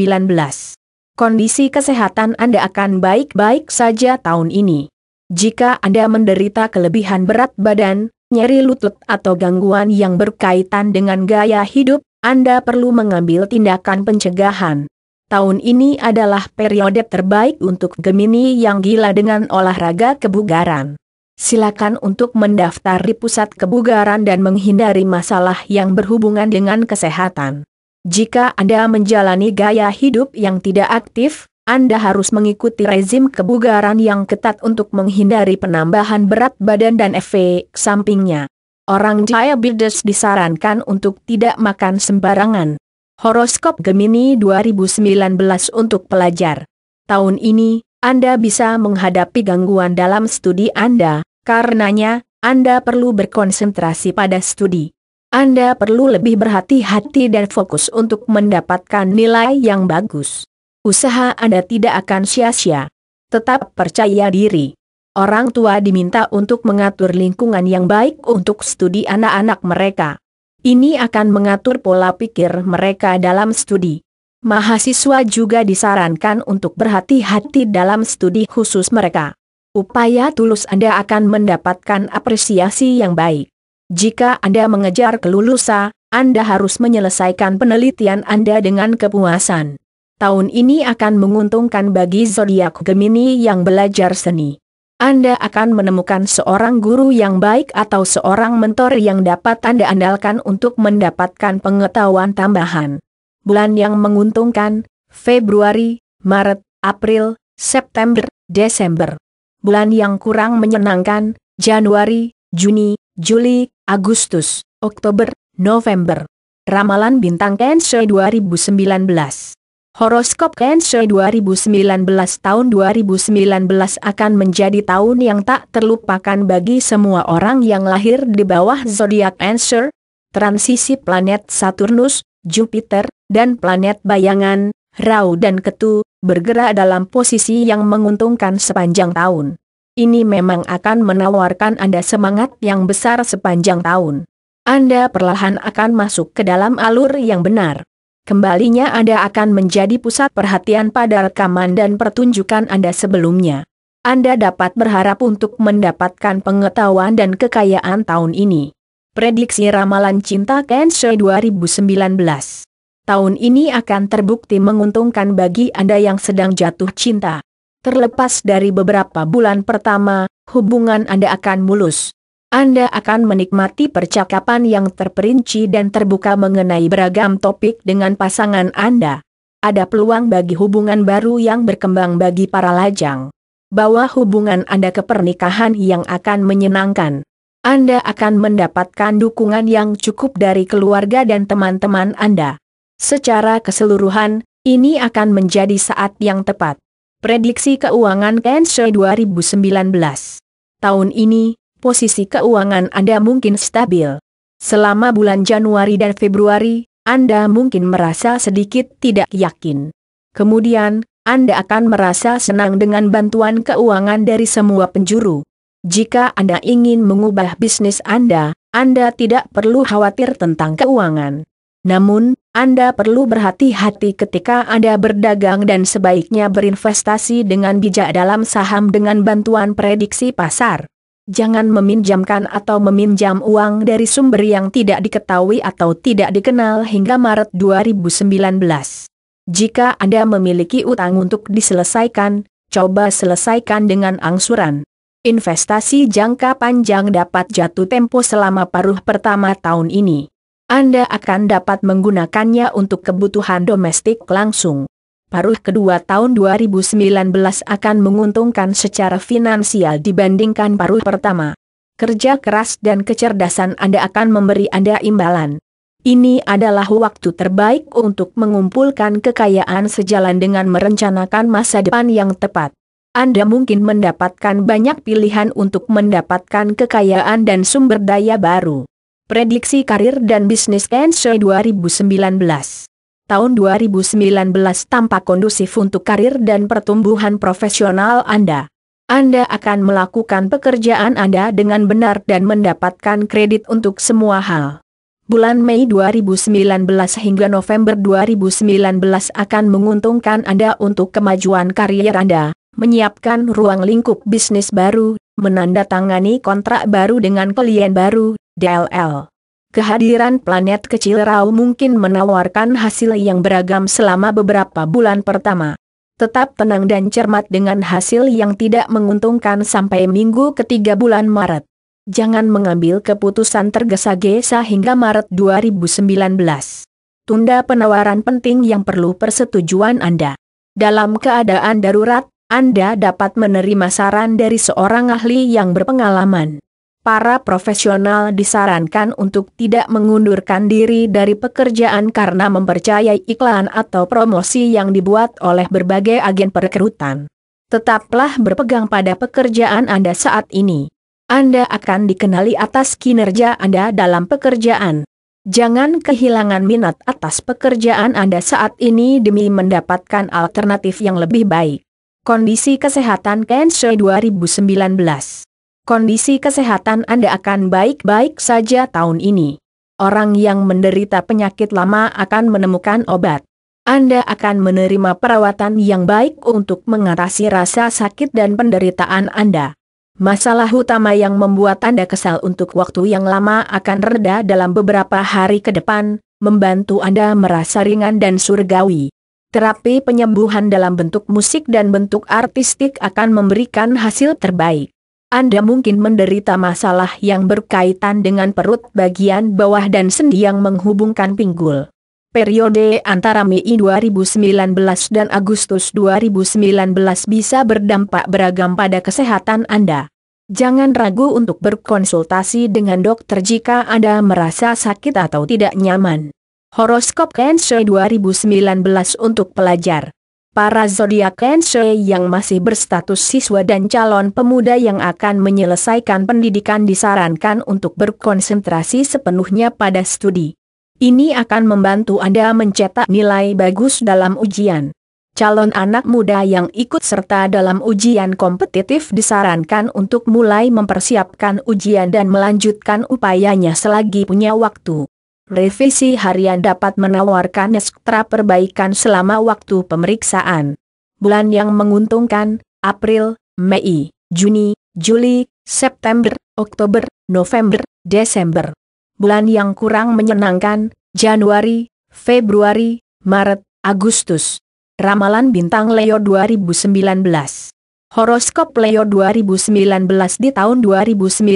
Kondisi kesehatan Anda akan baik-baik saja tahun ini. Jika Anda menderita kelebihan berat badan, nyeri lutut atau gangguan yang berkaitan dengan gaya hidup, Anda perlu mengambil tindakan pencegahan. Tahun ini adalah periode terbaik untuk Gemini yang gila dengan olahraga kebugaran. Silakan untuk mendaftar di Pusat Kebugaran dan menghindari masalah yang berhubungan dengan kesehatan. Jika Anda menjalani gaya hidup yang tidak aktif, anda harus mengikuti rezim kebugaran yang ketat untuk menghindari penambahan berat badan dan efek sampingnya. Orang jaya diabetes disarankan untuk tidak makan sembarangan. Horoskop Gemini 2019 untuk pelajar. Tahun ini, Anda bisa menghadapi gangguan dalam studi Anda, karenanya, Anda perlu berkonsentrasi pada studi. Anda perlu lebih berhati-hati dan fokus untuk mendapatkan nilai yang bagus. Usaha Anda tidak akan sia-sia. Tetap percaya diri. Orang tua diminta untuk mengatur lingkungan yang baik untuk studi anak-anak mereka. Ini akan mengatur pola pikir mereka dalam studi. Mahasiswa juga disarankan untuk berhati-hati dalam studi khusus mereka. Upaya tulus Anda akan mendapatkan apresiasi yang baik. Jika Anda mengejar kelulusan, Anda harus menyelesaikan penelitian Anda dengan kepuasan tahun ini akan menguntungkan bagi zodiak Gemini yang belajar seni. Anda akan menemukan seorang guru yang baik atau seorang mentor yang dapat Anda andalkan untuk mendapatkan pengetahuan tambahan. Bulan yang menguntungkan, Februari, Maret, April, September, Desember. Bulan yang kurang menyenangkan, Januari, Juni, Juli, Agustus, Oktober, November. Ramalan Bintang Cancer 2019 Horoskop Cancer 2019 tahun 2019 akan menjadi tahun yang tak terlupakan bagi semua orang yang lahir di bawah zodiak Cancer. Transisi planet Saturnus, Jupiter, dan planet bayangan, Rau dan Ketu, bergerak dalam posisi yang menguntungkan sepanjang tahun. Ini memang akan menawarkan Anda semangat yang besar sepanjang tahun. Anda perlahan akan masuk ke dalam alur yang benar kembalinya Anda akan menjadi pusat perhatian pada rekaman dan pertunjukan Anda sebelumnya. Anda dapat berharap untuk mendapatkan pengetahuan dan kekayaan tahun ini. Prediksi Ramalan Cinta Cancer 2019 Tahun ini akan terbukti menguntungkan bagi Anda yang sedang jatuh cinta. Terlepas dari beberapa bulan pertama, hubungan Anda akan mulus. Anda akan menikmati percakapan yang terperinci dan terbuka mengenai beragam topik dengan pasangan Anda. Ada peluang bagi hubungan baru yang berkembang bagi para lajang. Bawa hubungan Anda ke pernikahan yang akan menyenangkan. Anda akan mendapatkan dukungan yang cukup dari keluarga dan teman-teman Anda. Secara keseluruhan, ini akan menjadi saat yang tepat. Prediksi keuangan Cancer e 2019 Tahun ini, posisi keuangan Anda mungkin stabil. Selama bulan Januari dan Februari, Anda mungkin merasa sedikit tidak yakin. Kemudian, Anda akan merasa senang dengan bantuan keuangan dari semua penjuru. Jika Anda ingin mengubah bisnis Anda, Anda tidak perlu khawatir tentang keuangan. Namun, Anda perlu berhati-hati ketika Anda berdagang dan sebaiknya berinvestasi dengan bijak dalam saham dengan bantuan prediksi pasar jangan meminjamkan atau meminjam uang dari sumber yang tidak diketahui atau tidak dikenal hingga Maret 2019. Jika Anda memiliki utang untuk diselesaikan, coba selesaikan dengan angsuran. Investasi jangka panjang dapat jatuh tempo selama paruh pertama tahun ini. Anda akan dapat menggunakannya untuk kebutuhan domestik langsung paruh kedua tahun 2019 akan menguntungkan secara finansial dibandingkan paruh pertama. Kerja keras dan kecerdasan Anda akan memberi Anda imbalan. Ini adalah waktu terbaik untuk mengumpulkan kekayaan sejalan dengan merencanakan masa depan yang tepat. Anda mungkin mendapatkan banyak pilihan untuk mendapatkan kekayaan dan sumber daya baru. Prediksi karir dan bisnis Cancer 2019 tahun 2019 tampak kondusif untuk karir dan pertumbuhan profesional Anda. Anda akan melakukan pekerjaan Anda dengan benar dan mendapatkan kredit untuk semua hal. Bulan Mei 2019 hingga November 2019 akan menguntungkan Anda untuk kemajuan karier Anda, menyiapkan ruang lingkup bisnis baru, menandatangani kontrak baru dengan klien baru, DLL. Kehadiran planet kecil Rao mungkin menawarkan hasil yang beragam selama beberapa bulan pertama. Tetap tenang dan cermat dengan hasil yang tidak menguntungkan sampai minggu ketiga bulan Maret. Jangan mengambil keputusan tergesa-gesa hingga Maret 2019. Tunda penawaran penting yang perlu persetujuan Anda. Dalam keadaan darurat, Anda dapat menerima saran dari seorang ahli yang berpengalaman para profesional disarankan untuk tidak mengundurkan diri dari pekerjaan karena mempercayai iklan atau promosi yang dibuat oleh berbagai agen perekrutan. Tetaplah berpegang pada pekerjaan Anda saat ini. Anda akan dikenali atas kinerja Anda dalam pekerjaan. Jangan kehilangan minat atas pekerjaan Anda saat ini demi mendapatkan alternatif yang lebih baik. Kondisi Kesehatan Cancer 2019 kondisi kesehatan Anda akan baik-baik saja tahun ini. Orang yang menderita penyakit lama akan menemukan obat. Anda akan menerima perawatan yang baik untuk mengatasi rasa sakit dan penderitaan Anda. Masalah utama yang membuat Anda kesal untuk waktu yang lama akan reda dalam beberapa hari ke depan, membantu Anda merasa ringan dan surgawi. Terapi penyembuhan dalam bentuk musik dan bentuk artistik akan memberikan hasil terbaik. Anda mungkin menderita masalah yang berkaitan dengan perut bagian bawah dan sendi yang menghubungkan pinggul. Periode antara Mei 2019 dan Agustus 2019 bisa berdampak beragam pada kesehatan Anda. Jangan ragu untuk berkonsultasi dengan dokter jika Anda merasa sakit atau tidak nyaman. Horoskop Cancer 2019 untuk pelajar para zodiak Cancer yang masih berstatus siswa dan calon pemuda yang akan menyelesaikan pendidikan disarankan untuk berkonsentrasi sepenuhnya pada studi. Ini akan membantu Anda mencetak nilai bagus dalam ujian. Calon anak muda yang ikut serta dalam ujian kompetitif disarankan untuk mulai mempersiapkan ujian dan melanjutkan upayanya selagi punya waktu revisi harian dapat menawarkan ekstra perbaikan selama waktu pemeriksaan. Bulan yang menguntungkan, April, Mei, Juni, Juli, September, Oktober, November, Desember. Bulan yang kurang menyenangkan, Januari, Februari, Maret, Agustus. Ramalan Bintang Leo 2019 Horoskop Leo 2019 di tahun 2019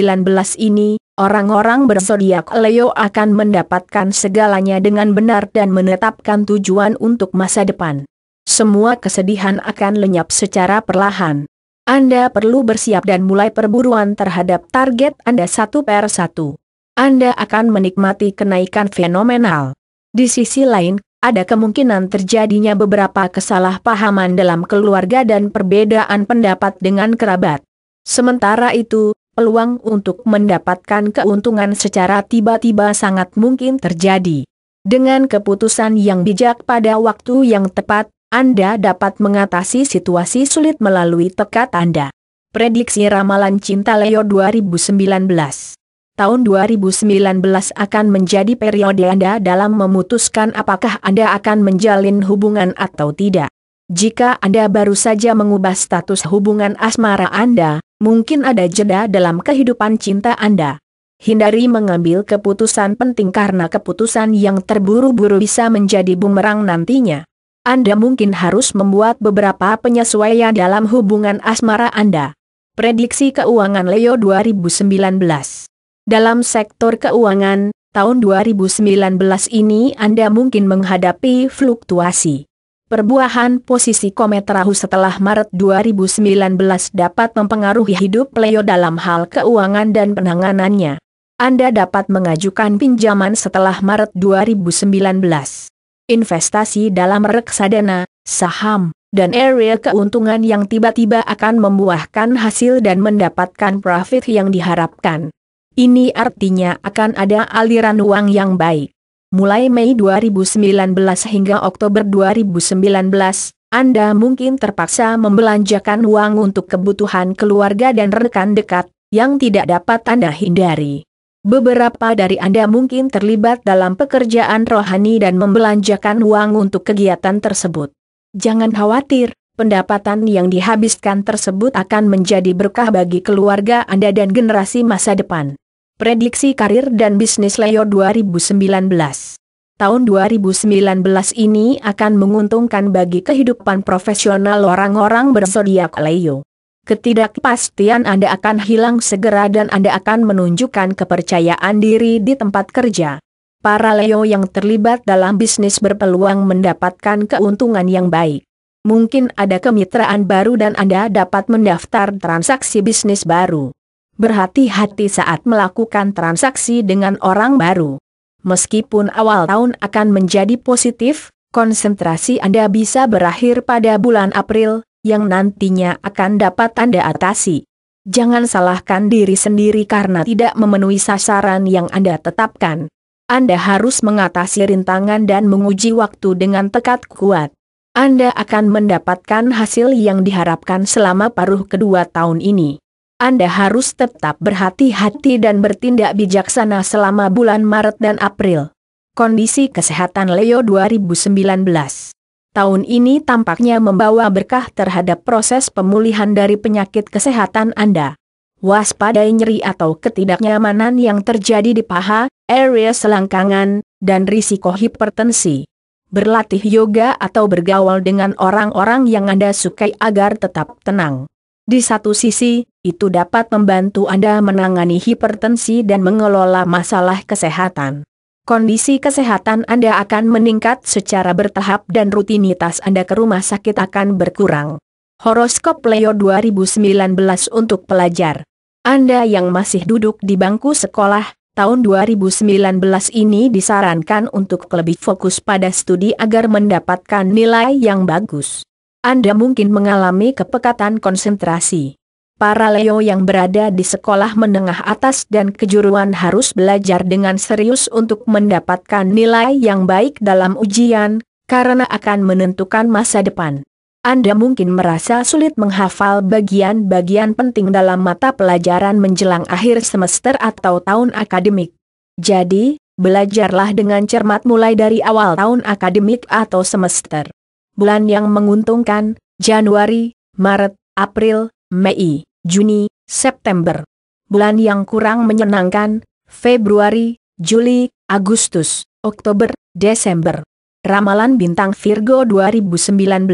ini Orang-orang bersodiak Leo akan mendapatkan segalanya dengan benar dan menetapkan tujuan untuk masa depan. Semua kesedihan akan lenyap secara perlahan. Anda perlu bersiap dan mulai perburuan terhadap target Anda satu per satu. Anda akan menikmati kenaikan fenomenal. Di sisi lain, ada kemungkinan terjadinya beberapa kesalahpahaman dalam keluarga dan perbedaan pendapat dengan kerabat. Sementara itu, peluang untuk mendapatkan keuntungan secara tiba-tiba sangat mungkin terjadi. Dengan keputusan yang bijak pada waktu yang tepat, Anda dapat mengatasi situasi sulit melalui tekad Anda. Prediksi Ramalan Cinta Leo 2019 tahun 2019 akan menjadi periode Anda dalam memutuskan apakah Anda akan menjalin hubungan atau tidak. Jika Anda baru saja mengubah status hubungan asmara Anda, Mungkin ada jeda dalam kehidupan cinta Anda. Hindari mengambil keputusan penting karena keputusan yang terburu-buru bisa menjadi bumerang nantinya. Anda mungkin harus membuat beberapa penyesuaian dalam hubungan asmara Anda. Prediksi Keuangan Leo 2019 Dalam sektor keuangan, tahun 2019 ini Anda mungkin menghadapi fluktuasi. Perbuahan posisi komet Rahu setelah Maret 2019 dapat mempengaruhi hidup Leo dalam hal keuangan dan penanganannya. Anda dapat mengajukan pinjaman setelah Maret 2019. Investasi dalam reksadana, saham, dan area keuntungan yang tiba-tiba akan membuahkan hasil dan mendapatkan profit yang diharapkan. Ini artinya akan ada aliran uang yang baik mulai Mei 2019 hingga Oktober 2019, Anda mungkin terpaksa membelanjakan uang untuk kebutuhan keluarga dan rekan dekat, yang tidak dapat Anda hindari. Beberapa dari Anda mungkin terlibat dalam pekerjaan rohani dan membelanjakan uang untuk kegiatan tersebut. Jangan khawatir, pendapatan yang dihabiskan tersebut akan menjadi berkah bagi keluarga Anda dan generasi masa depan. Prediksi Karir dan Bisnis Leo 2019 Tahun 2019 ini akan menguntungkan bagi kehidupan profesional orang-orang berzodiak Leo. Ketidakpastian Anda akan hilang segera dan Anda akan menunjukkan kepercayaan diri di tempat kerja. Para Leo yang terlibat dalam bisnis berpeluang mendapatkan keuntungan yang baik. Mungkin ada kemitraan baru dan Anda dapat mendaftar transaksi bisnis baru berhati-hati saat melakukan transaksi dengan orang baru. Meskipun awal tahun akan menjadi positif, konsentrasi Anda bisa berakhir pada bulan April, yang nantinya akan dapat Anda atasi. Jangan salahkan diri sendiri karena tidak memenuhi sasaran yang Anda tetapkan. Anda harus mengatasi rintangan dan menguji waktu dengan tekad kuat. Anda akan mendapatkan hasil yang diharapkan selama paruh kedua tahun ini. Anda harus tetap berhati-hati dan bertindak bijaksana selama bulan Maret dan April. Kondisi kesehatan Leo 2019 Tahun ini tampaknya membawa berkah terhadap proses pemulihan dari penyakit kesehatan Anda. Waspadai nyeri atau ketidaknyamanan yang terjadi di paha, area selangkangan, dan risiko hipertensi. Berlatih yoga atau bergaul dengan orang-orang yang Anda sukai agar tetap tenang. Di satu sisi, itu dapat membantu Anda menangani hipertensi dan mengelola masalah kesehatan. Kondisi kesehatan Anda akan meningkat secara bertahap dan rutinitas Anda ke rumah sakit akan berkurang. Horoskop Leo 2019 untuk pelajar. Anda yang masih duduk di bangku sekolah, tahun 2019 ini disarankan untuk lebih fokus pada studi agar mendapatkan nilai yang bagus. Anda mungkin mengalami kepekatan konsentrasi. Para Leo yang berada di sekolah menengah atas dan kejuruan harus belajar dengan serius untuk mendapatkan nilai yang baik dalam ujian, karena akan menentukan masa depan. Anda mungkin merasa sulit menghafal bagian-bagian penting dalam mata pelajaran menjelang akhir semester atau tahun akademik. Jadi, belajarlah dengan cermat mulai dari awal tahun akademik atau semester bulan yang menguntungkan, Januari, Maret, April, Mei, Juni, September. Bulan yang kurang menyenangkan, Februari, Juli, Agustus, Oktober, Desember. Ramalan Bintang Virgo 2019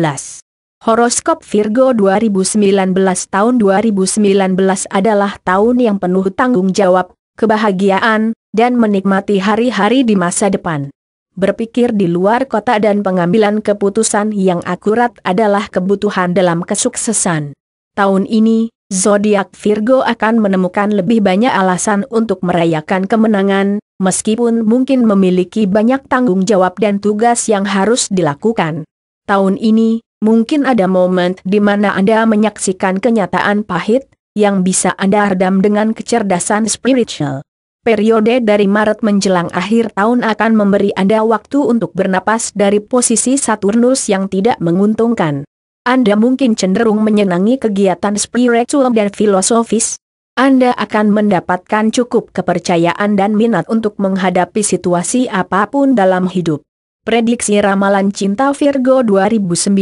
Horoskop Virgo 2019 tahun 2019 adalah tahun yang penuh tanggung jawab, kebahagiaan, dan menikmati hari-hari di masa depan. Berpikir di luar kota dan pengambilan keputusan yang akurat adalah kebutuhan dalam kesuksesan. Tahun ini, zodiak Virgo akan menemukan lebih banyak alasan untuk merayakan kemenangan, meskipun mungkin memiliki banyak tanggung jawab dan tugas yang harus dilakukan. Tahun ini, mungkin ada momen di mana Anda menyaksikan kenyataan pahit, yang bisa Anda redam dengan kecerdasan spiritual. Periode dari Maret menjelang akhir tahun akan memberi Anda waktu untuk bernapas dari posisi Saturnus yang tidak menguntungkan. Anda mungkin cenderung menyenangi kegiatan spiritual dan filosofis. Anda akan mendapatkan cukup kepercayaan dan minat untuk menghadapi situasi apapun dalam hidup. Prediksi Ramalan Cinta Virgo 2019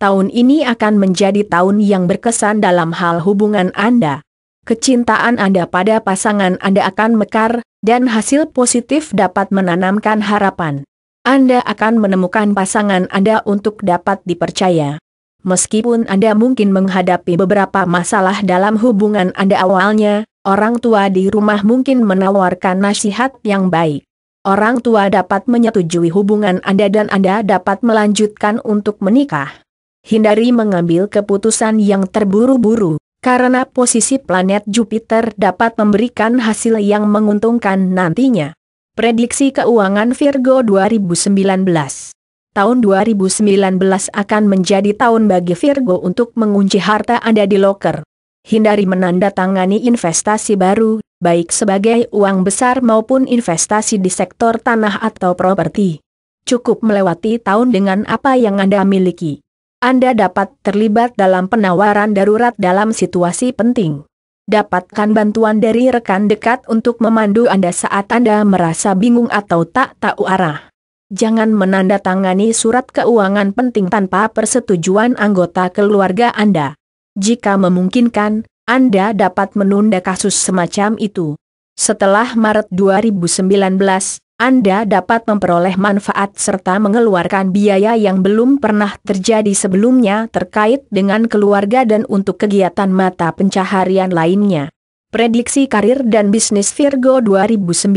Tahun ini akan menjadi tahun yang berkesan dalam hal hubungan Anda kecintaan Anda pada pasangan Anda akan mekar, dan hasil positif dapat menanamkan harapan. Anda akan menemukan pasangan Anda untuk dapat dipercaya. Meskipun Anda mungkin menghadapi beberapa masalah dalam hubungan Anda awalnya, orang tua di rumah mungkin menawarkan nasihat yang baik. Orang tua dapat menyetujui hubungan Anda dan Anda dapat melanjutkan untuk menikah. Hindari mengambil keputusan yang terburu-buru karena posisi planet Jupiter dapat memberikan hasil yang menguntungkan nantinya. Prediksi keuangan Virgo 2019 Tahun 2019 akan menjadi tahun bagi Virgo untuk mengunci harta Anda di loker. Hindari menandatangani investasi baru, baik sebagai uang besar maupun investasi di sektor tanah atau properti. Cukup melewati tahun dengan apa yang Anda miliki. Anda dapat terlibat dalam penawaran darurat dalam situasi penting. Dapatkan bantuan dari rekan dekat untuk memandu Anda saat Anda merasa bingung atau tak tahu arah. Jangan menandatangani surat keuangan penting tanpa persetujuan anggota keluarga Anda. Jika memungkinkan, Anda dapat menunda kasus semacam itu. Setelah Maret 2019, anda dapat memperoleh manfaat serta mengeluarkan biaya yang belum pernah terjadi sebelumnya terkait dengan keluarga dan untuk kegiatan mata pencaharian lainnya. Prediksi karir dan bisnis Virgo 2019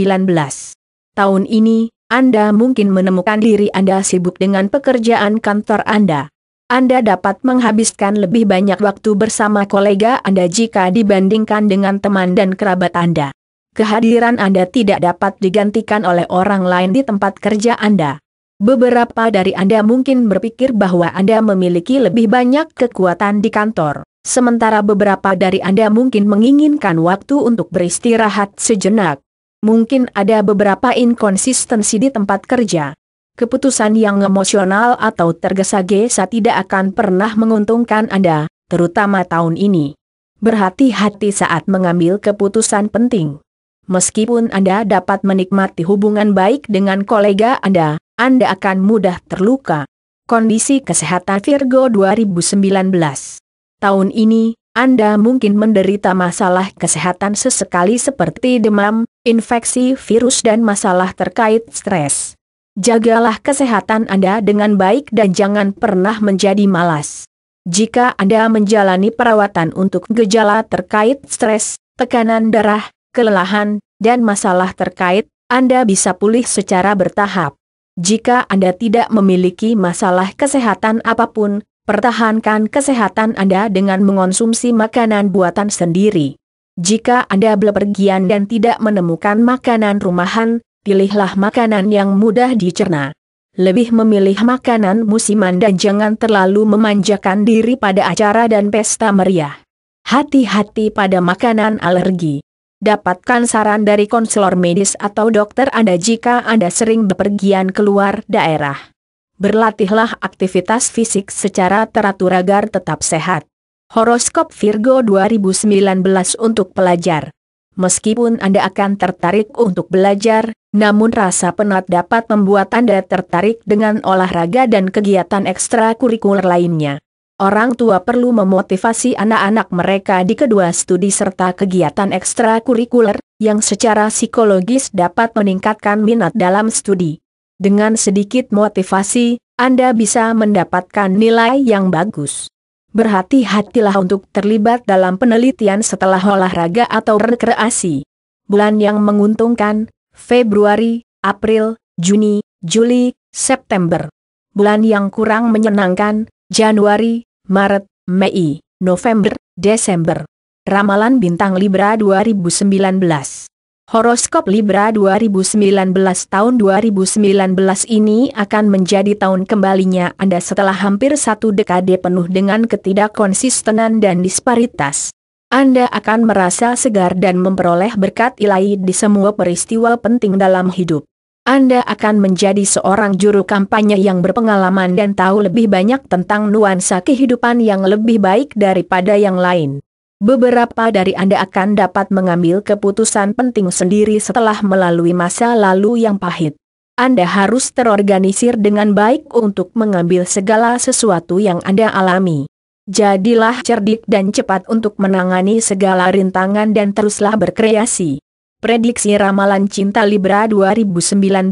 Tahun ini, Anda mungkin menemukan diri Anda sibuk dengan pekerjaan kantor Anda. Anda dapat menghabiskan lebih banyak waktu bersama kolega Anda jika dibandingkan dengan teman dan kerabat Anda kehadiran Anda tidak dapat digantikan oleh orang lain di tempat kerja Anda. Beberapa dari Anda mungkin berpikir bahwa Anda memiliki lebih banyak kekuatan di kantor, sementara beberapa dari Anda mungkin menginginkan waktu untuk beristirahat sejenak. Mungkin ada beberapa inkonsistensi di tempat kerja. Keputusan yang emosional atau tergesa-gesa tidak akan pernah menguntungkan Anda, terutama tahun ini. Berhati-hati saat mengambil keputusan penting. Meskipun Anda dapat menikmati hubungan baik dengan kolega Anda, Anda akan mudah terluka. Kondisi kesehatan Virgo 2019 Tahun ini, Anda mungkin menderita masalah kesehatan sesekali seperti demam, infeksi virus dan masalah terkait stres. Jagalah kesehatan Anda dengan baik dan jangan pernah menjadi malas. Jika Anda menjalani perawatan untuk gejala terkait stres, tekanan darah, kelelahan, dan masalah terkait, Anda bisa pulih secara bertahap. Jika Anda tidak memiliki masalah kesehatan apapun, pertahankan kesehatan Anda dengan mengonsumsi makanan buatan sendiri. Jika Anda berpergian dan tidak menemukan makanan rumahan, pilihlah makanan yang mudah dicerna. Lebih memilih makanan musiman dan jangan terlalu memanjakan diri pada acara dan pesta meriah. Hati-hati pada makanan alergi. Dapatkan saran dari konselor medis atau dokter Anda jika Anda sering bepergian keluar daerah. Berlatihlah aktivitas fisik secara teratur agar tetap sehat. Horoskop Virgo 2019 untuk pelajar. Meskipun Anda akan tertarik untuk belajar, namun rasa penat dapat membuat Anda tertarik dengan olahraga dan kegiatan ekstrakurikuler lainnya orang tua perlu memotivasi anak-anak mereka di kedua studi serta kegiatan ekstrakurikuler, yang secara psikologis dapat meningkatkan minat dalam studi. Dengan sedikit motivasi, Anda bisa mendapatkan nilai yang bagus. Berhati-hatilah untuk terlibat dalam penelitian setelah olahraga atau rekreasi. Bulan yang menguntungkan, Februari, April, Juni, Juli, September. Bulan yang kurang menyenangkan, Januari, Maret, Mei, November, Desember. Ramalan Bintang Libra 2019 Horoskop Libra 2019 tahun 2019 ini akan menjadi tahun kembalinya Anda setelah hampir satu dekade penuh dengan ketidakkonsistenan dan disparitas. Anda akan merasa segar dan memperoleh berkat ilahi di semua peristiwa penting dalam hidup. Anda akan menjadi seorang juru kampanye yang berpengalaman dan tahu lebih banyak tentang nuansa kehidupan yang lebih baik daripada yang lain. Beberapa dari Anda akan dapat mengambil keputusan penting sendiri setelah melalui masa lalu yang pahit. Anda harus terorganisir dengan baik untuk mengambil segala sesuatu yang Anda alami. Jadilah cerdik dan cepat untuk menangani segala rintangan dan teruslah berkreasi. Prediksi Ramalan Cinta Libra 2019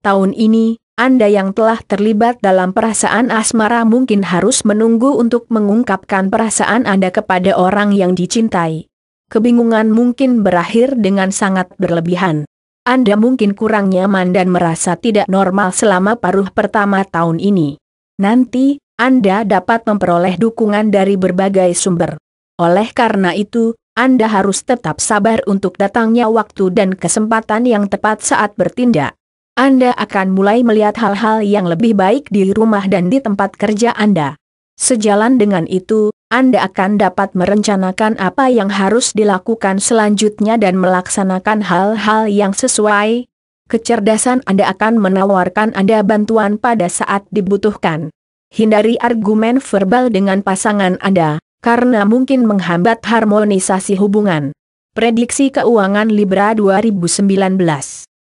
Tahun ini, Anda yang telah terlibat dalam perasaan asmara mungkin harus menunggu untuk mengungkapkan perasaan Anda kepada orang yang dicintai. Kebingungan mungkin berakhir dengan sangat berlebihan. Anda mungkin kurang nyaman dan merasa tidak normal selama paruh pertama tahun ini. Nanti, Anda dapat memperoleh dukungan dari berbagai sumber. Oleh karena itu, anda harus tetap sabar untuk datangnya waktu dan kesempatan yang tepat saat bertindak. Anda akan mulai melihat hal-hal yang lebih baik di rumah dan di tempat kerja Anda. Sejalan dengan itu, Anda akan dapat merencanakan apa yang harus dilakukan selanjutnya dan melaksanakan hal-hal yang sesuai. Kecerdasan Anda akan menawarkan Anda bantuan pada saat dibutuhkan. Hindari argumen verbal dengan pasangan Anda, karena mungkin menghambat harmonisasi hubungan. Prediksi keuangan Libra 2019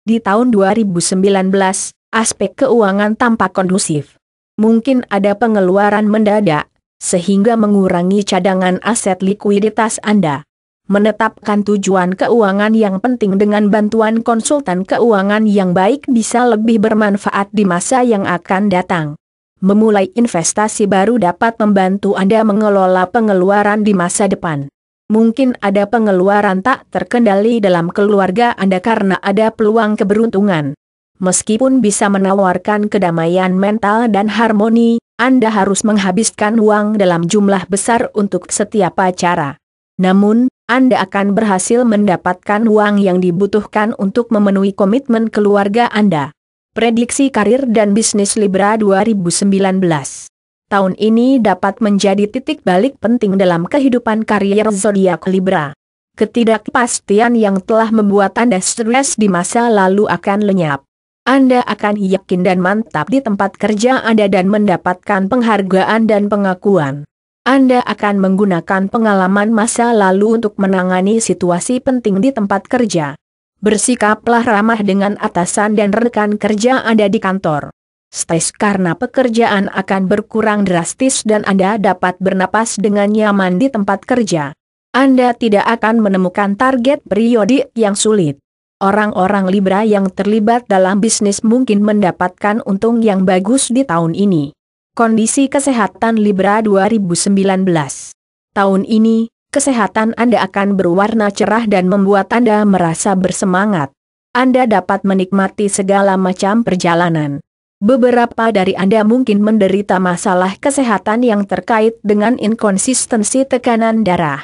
Di tahun 2019, aspek keuangan tampak kondusif. Mungkin ada pengeluaran mendadak, sehingga mengurangi cadangan aset likuiditas Anda. Menetapkan tujuan keuangan yang penting dengan bantuan konsultan keuangan yang baik bisa lebih bermanfaat di masa yang akan datang memulai investasi baru dapat membantu Anda mengelola pengeluaran di masa depan. Mungkin ada pengeluaran tak terkendali dalam keluarga Anda karena ada peluang keberuntungan. Meskipun bisa menawarkan kedamaian mental dan harmoni, Anda harus menghabiskan uang dalam jumlah besar untuk setiap acara. Namun, Anda akan berhasil mendapatkan uang yang dibutuhkan untuk memenuhi komitmen keluarga Anda. Prediksi Karir dan Bisnis Libra 2019 Tahun ini dapat menjadi titik balik penting dalam kehidupan karier zodiak Libra. Ketidakpastian yang telah membuat Anda stres di masa lalu akan lenyap. Anda akan yakin dan mantap di tempat kerja Anda dan mendapatkan penghargaan dan pengakuan. Anda akan menggunakan pengalaman masa lalu untuk menangani situasi penting di tempat kerja. Bersikaplah ramah dengan atasan dan rekan kerja Anda di kantor. Stres karena pekerjaan akan berkurang drastis dan Anda dapat bernapas dengan nyaman di tempat kerja. Anda tidak akan menemukan target periodik yang sulit. Orang-orang Libra yang terlibat dalam bisnis mungkin mendapatkan untung yang bagus di tahun ini. Kondisi kesehatan Libra 2019. Tahun ini, kesehatan Anda akan berwarna cerah dan membuat Anda merasa bersemangat. Anda dapat menikmati segala macam perjalanan. Beberapa dari Anda mungkin menderita masalah kesehatan yang terkait dengan inkonsistensi tekanan darah.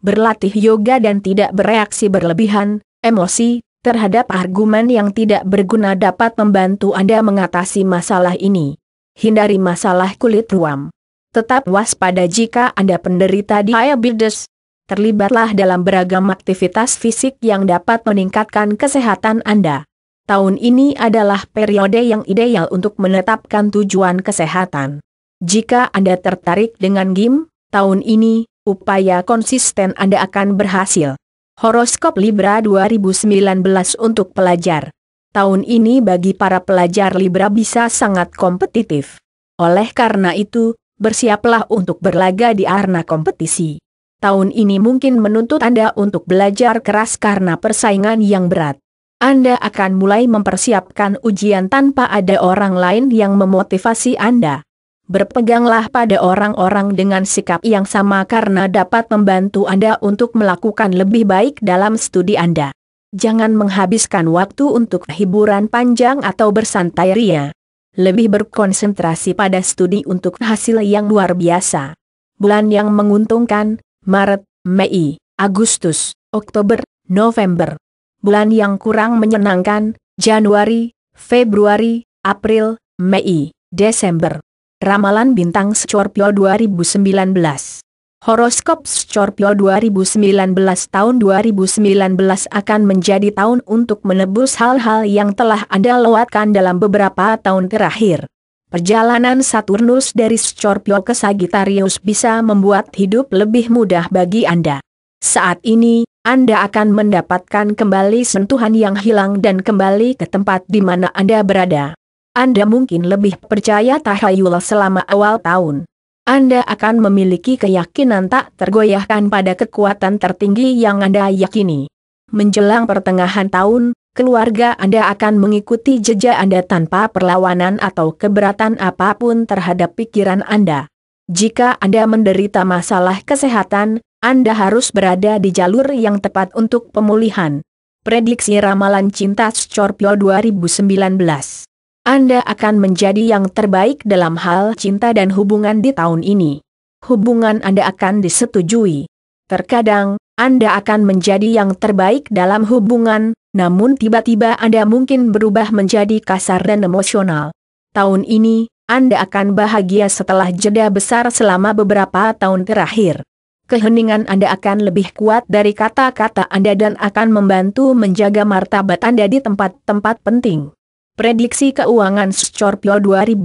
Berlatih yoga dan tidak bereaksi berlebihan, emosi, terhadap argumen yang tidak berguna dapat membantu Anda mengatasi masalah ini. Hindari masalah kulit ruam. Tetap waspada jika Anda penderita diabetes. Terlibatlah dalam beragam aktivitas fisik yang dapat meningkatkan kesehatan Anda. Tahun ini adalah periode yang ideal untuk menetapkan tujuan kesehatan. Jika Anda tertarik dengan GIM, tahun ini, upaya konsisten Anda akan berhasil. Horoskop Libra 2019 untuk pelajar. Tahun ini bagi para pelajar Libra bisa sangat kompetitif. Oleh karena itu, bersiaplah untuk berlaga di arena kompetisi. Tahun ini mungkin menuntut Anda untuk belajar keras karena persaingan yang berat. Anda akan mulai mempersiapkan ujian tanpa ada orang lain yang memotivasi Anda. Berpeganglah pada orang-orang dengan sikap yang sama karena dapat membantu Anda untuk melakukan lebih baik dalam studi Anda. Jangan menghabiskan waktu untuk hiburan panjang atau bersantai ria lebih berkonsentrasi pada studi untuk hasil yang luar biasa. Bulan yang menguntungkan, Maret, Mei, Agustus, Oktober, November. Bulan yang kurang menyenangkan, Januari, Februari, April, Mei, Desember. Ramalan Bintang Scorpio 2019 Horoskop Scorpio 2019 tahun 2019 akan menjadi tahun untuk menebus hal-hal yang telah Anda lewatkan dalam beberapa tahun terakhir. Perjalanan Saturnus dari Scorpio ke Sagittarius bisa membuat hidup lebih mudah bagi Anda. Saat ini, Anda akan mendapatkan kembali sentuhan yang hilang dan kembali ke tempat di mana Anda berada. Anda mungkin lebih percaya tahayul selama awal tahun. Anda akan memiliki keyakinan tak tergoyahkan pada kekuatan tertinggi yang Anda yakini. Menjelang pertengahan tahun, keluarga Anda akan mengikuti jejak Anda tanpa perlawanan atau keberatan apapun terhadap pikiran Anda. Jika Anda menderita masalah kesehatan, Anda harus berada di jalur yang tepat untuk pemulihan. Prediksi Ramalan Cinta Scorpio 2019 anda akan menjadi yang terbaik dalam hal cinta dan hubungan di tahun ini. Hubungan Anda akan disetujui. Terkadang, Anda akan menjadi yang terbaik dalam hubungan, namun tiba-tiba Anda mungkin berubah menjadi kasar dan emosional. Tahun ini, Anda akan bahagia setelah jeda besar selama beberapa tahun terakhir keheningan Anda akan lebih kuat dari kata-kata Anda dan akan membantu menjaga martabat Anda di tempat-tempat penting. Prediksi Keuangan Scorpio 2019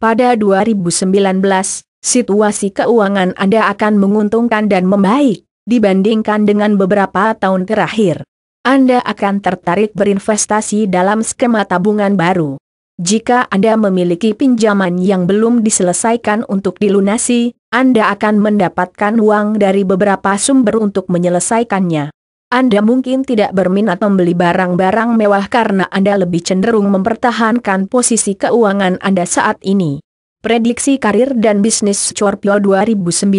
Pada 2019, situasi keuangan Anda akan menguntungkan dan membaik, dibandingkan dengan beberapa tahun terakhir. Anda akan tertarik berinvestasi dalam skema tabungan baru. Jika Anda memiliki pinjaman yang belum diselesaikan untuk dilunasi, Anda akan mendapatkan uang dari beberapa sumber untuk menyelesaikannya. Anda mungkin tidak berminat membeli barang-barang mewah karena Anda lebih cenderung mempertahankan posisi keuangan Anda saat ini. Prediksi karir dan bisnis Scorpio 2019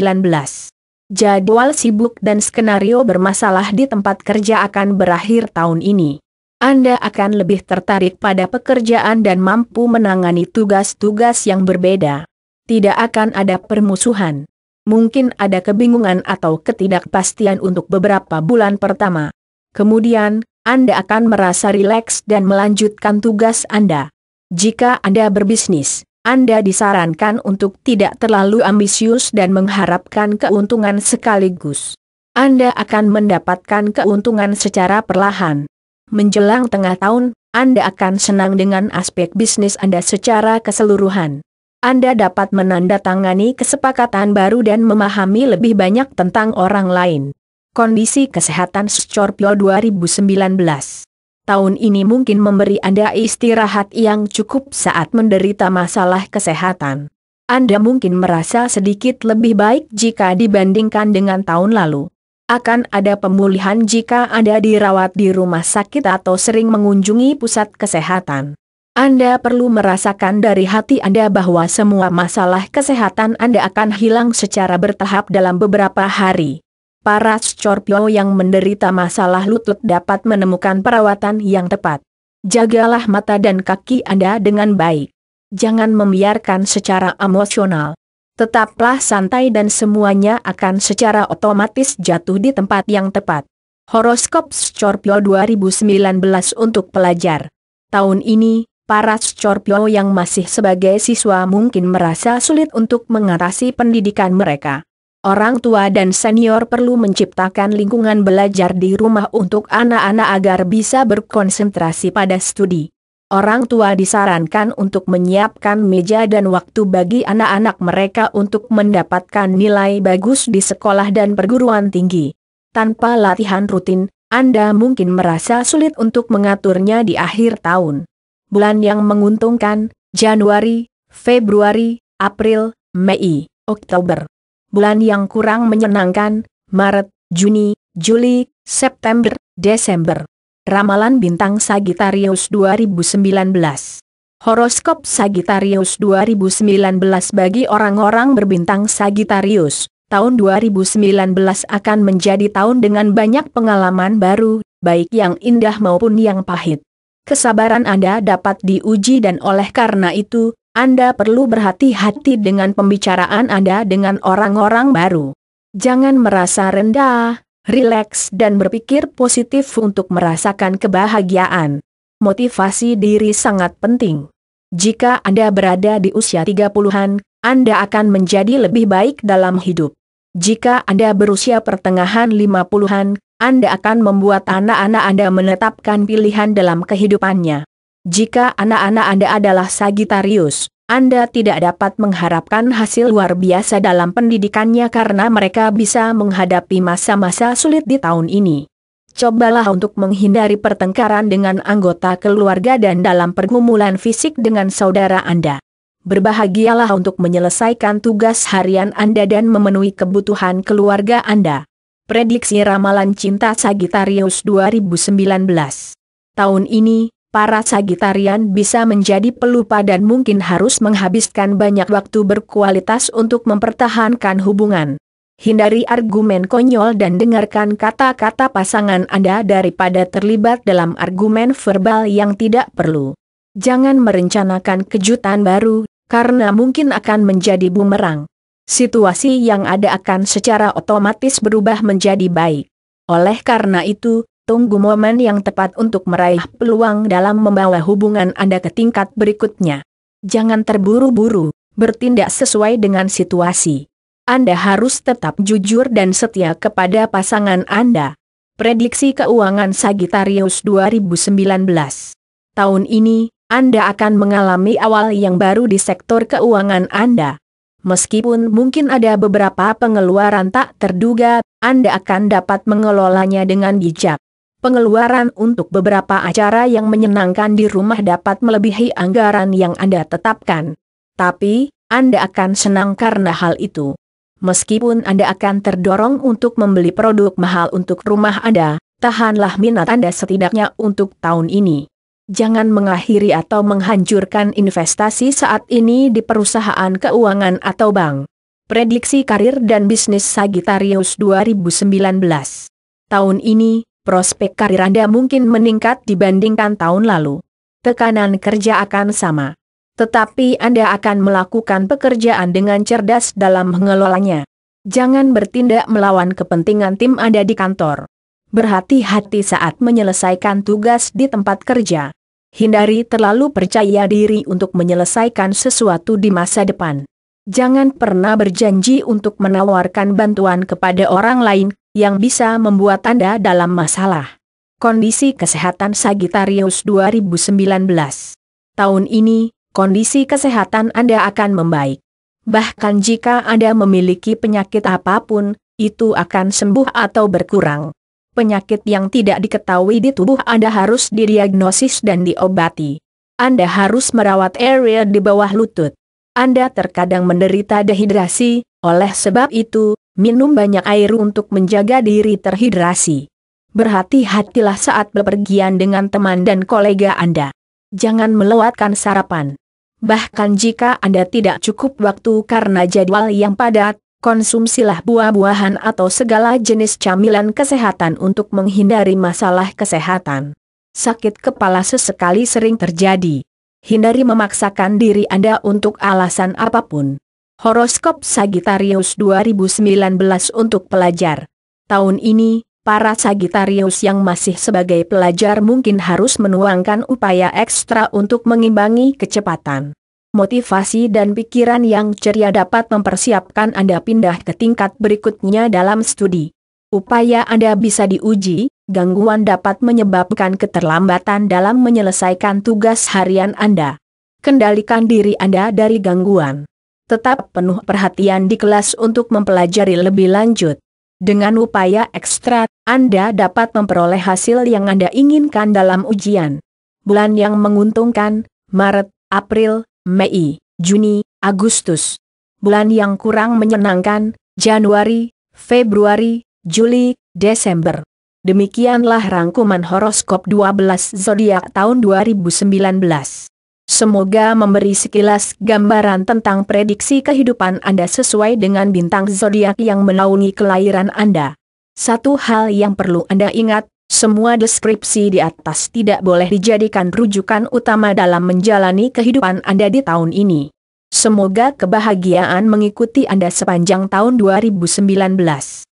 Jadwal sibuk dan skenario bermasalah di tempat kerja akan berakhir tahun ini. Anda akan lebih tertarik pada pekerjaan dan mampu menangani tugas-tugas yang berbeda. Tidak akan ada permusuhan mungkin ada kebingungan atau ketidakpastian untuk beberapa bulan pertama. Kemudian, Anda akan merasa rileks dan melanjutkan tugas Anda. Jika Anda berbisnis, Anda disarankan untuk tidak terlalu ambisius dan mengharapkan keuntungan sekaligus. Anda akan mendapatkan keuntungan secara perlahan. Menjelang tengah tahun, Anda akan senang dengan aspek bisnis Anda secara keseluruhan. Anda dapat menandatangani kesepakatan baru dan memahami lebih banyak tentang orang lain. Kondisi kesehatan Scorpio 2019 Tahun ini mungkin memberi Anda istirahat yang cukup saat menderita masalah kesehatan. Anda mungkin merasa sedikit lebih baik jika dibandingkan dengan tahun lalu. Akan ada pemulihan jika Anda dirawat di rumah sakit atau sering mengunjungi pusat kesehatan. Anda perlu merasakan dari hati Anda bahwa semua masalah kesehatan Anda akan hilang secara bertahap dalam beberapa hari. Para Scorpio yang menderita masalah lutut dapat menemukan perawatan yang tepat. Jagalah mata dan kaki Anda dengan baik. Jangan membiarkan secara emosional. Tetaplah santai dan semuanya akan secara otomatis jatuh di tempat yang tepat. Horoskop Scorpio 2019 untuk pelajar. Tahun ini, Para Scorpio yang masih sebagai siswa mungkin merasa sulit untuk mengatasi pendidikan mereka. Orang tua dan senior perlu menciptakan lingkungan belajar di rumah untuk anak-anak agar bisa berkonsentrasi pada studi. Orang tua disarankan untuk menyiapkan meja dan waktu bagi anak-anak mereka untuk mendapatkan nilai bagus di sekolah dan perguruan tinggi. Tanpa latihan rutin, Anda mungkin merasa sulit untuk mengaturnya di akhir tahun bulan yang menguntungkan, Januari, Februari, April, Mei, Oktober. Bulan yang kurang menyenangkan, Maret, Juni, Juli, September, Desember. Ramalan Bintang Sagittarius 2019 Horoskop Sagittarius 2019 bagi orang-orang berbintang Sagittarius, tahun 2019 akan menjadi tahun dengan banyak pengalaman baru, baik yang indah maupun yang pahit kesabaran Anda dapat diuji dan oleh karena itu, Anda perlu berhati-hati dengan pembicaraan Anda dengan orang-orang baru. Jangan merasa rendah, rileks dan berpikir positif untuk merasakan kebahagiaan. Motivasi diri sangat penting. Jika Anda berada di usia 30-an, Anda akan menjadi lebih baik dalam hidup. Jika Anda berusia pertengahan 50-an, anda akan membuat anak-anak Anda menetapkan pilihan dalam kehidupannya. Jika anak-anak Anda adalah Sagitarius, Anda tidak dapat mengharapkan hasil luar biasa dalam pendidikannya karena mereka bisa menghadapi masa-masa sulit di tahun ini. Cobalah untuk menghindari pertengkaran dengan anggota keluarga dan dalam pergumulan fisik dengan saudara Anda. Berbahagialah untuk menyelesaikan tugas harian Anda dan memenuhi kebutuhan keluarga Anda. Prediksi Ramalan Cinta Sagittarius 2019 Tahun ini, para Sagitarian bisa menjadi pelupa dan mungkin harus menghabiskan banyak waktu berkualitas untuk mempertahankan hubungan. Hindari argumen konyol dan dengarkan kata-kata pasangan Anda daripada terlibat dalam argumen verbal yang tidak perlu. Jangan merencanakan kejutan baru, karena mungkin akan menjadi bumerang situasi yang ada akan secara otomatis berubah menjadi baik. Oleh karena itu, tunggu momen yang tepat untuk meraih peluang dalam membawa hubungan Anda ke tingkat berikutnya. Jangan terburu-buru, bertindak sesuai dengan situasi. Anda harus tetap jujur dan setia kepada pasangan Anda. Prediksi keuangan Sagittarius 2019 Tahun ini, Anda akan mengalami awal yang baru di sektor keuangan Anda. Meskipun mungkin ada beberapa pengeluaran tak terduga, Anda akan dapat mengelolanya dengan bijak. Pengeluaran untuk beberapa acara yang menyenangkan di rumah dapat melebihi anggaran yang Anda tetapkan. Tapi, Anda akan senang karena hal itu. Meskipun Anda akan terdorong untuk membeli produk mahal untuk rumah Anda, tahanlah minat Anda setidaknya untuk tahun ini. Jangan mengakhiri atau menghancurkan investasi saat ini di perusahaan keuangan atau bank. Prediksi karir dan bisnis Sagittarius 2019 Tahun ini, prospek karir Anda mungkin meningkat dibandingkan tahun lalu. Tekanan kerja akan sama. Tetapi Anda akan melakukan pekerjaan dengan cerdas dalam mengelolanya. Jangan bertindak melawan kepentingan tim Anda di kantor berhati-hati saat menyelesaikan tugas di tempat kerja. Hindari terlalu percaya diri untuk menyelesaikan sesuatu di masa depan. Jangan pernah berjanji untuk menawarkan bantuan kepada orang lain yang bisa membuat Anda dalam masalah. Kondisi kesehatan Sagittarius 2019. Tahun ini, kondisi kesehatan Anda akan membaik. Bahkan jika Anda memiliki penyakit apapun, itu akan sembuh atau berkurang penyakit yang tidak diketahui di tubuh Anda harus didiagnosis dan diobati. Anda harus merawat area di bawah lutut. Anda terkadang menderita dehidrasi, oleh sebab itu, minum banyak air untuk menjaga diri terhidrasi. Berhati-hatilah saat bepergian dengan teman dan kolega Anda. Jangan melewatkan sarapan. Bahkan jika Anda tidak cukup waktu karena jadwal yang padat, konsumsilah buah-buahan atau segala jenis camilan kesehatan untuk menghindari masalah kesehatan. Sakit kepala sesekali sering terjadi. Hindari memaksakan diri Anda untuk alasan apapun. Horoskop Sagittarius 2019 untuk pelajar. Tahun ini, para Sagittarius yang masih sebagai pelajar mungkin harus menuangkan upaya ekstra untuk mengimbangi kecepatan motivasi dan pikiran yang ceria dapat mempersiapkan Anda pindah ke tingkat berikutnya dalam studi. Upaya Anda bisa diuji, gangguan dapat menyebabkan keterlambatan dalam menyelesaikan tugas harian Anda. Kendalikan diri Anda dari gangguan. Tetap penuh perhatian di kelas untuk mempelajari lebih lanjut. Dengan upaya ekstra, Anda dapat memperoleh hasil yang Anda inginkan dalam ujian. Bulan yang menguntungkan, Maret, April, Mei, Juni, Agustus. Bulan yang kurang menyenangkan, Januari, Februari, Juli, Desember. Demikianlah rangkuman horoskop 12 zodiak tahun 2019. Semoga memberi sekilas gambaran tentang prediksi kehidupan Anda sesuai dengan bintang zodiak yang menaungi kelahiran Anda. Satu hal yang perlu Anda ingat, semua deskripsi di atas tidak boleh dijadikan rujukan utama dalam menjalani kehidupan Anda di tahun ini. Semoga kebahagiaan mengikuti Anda sepanjang tahun 2019.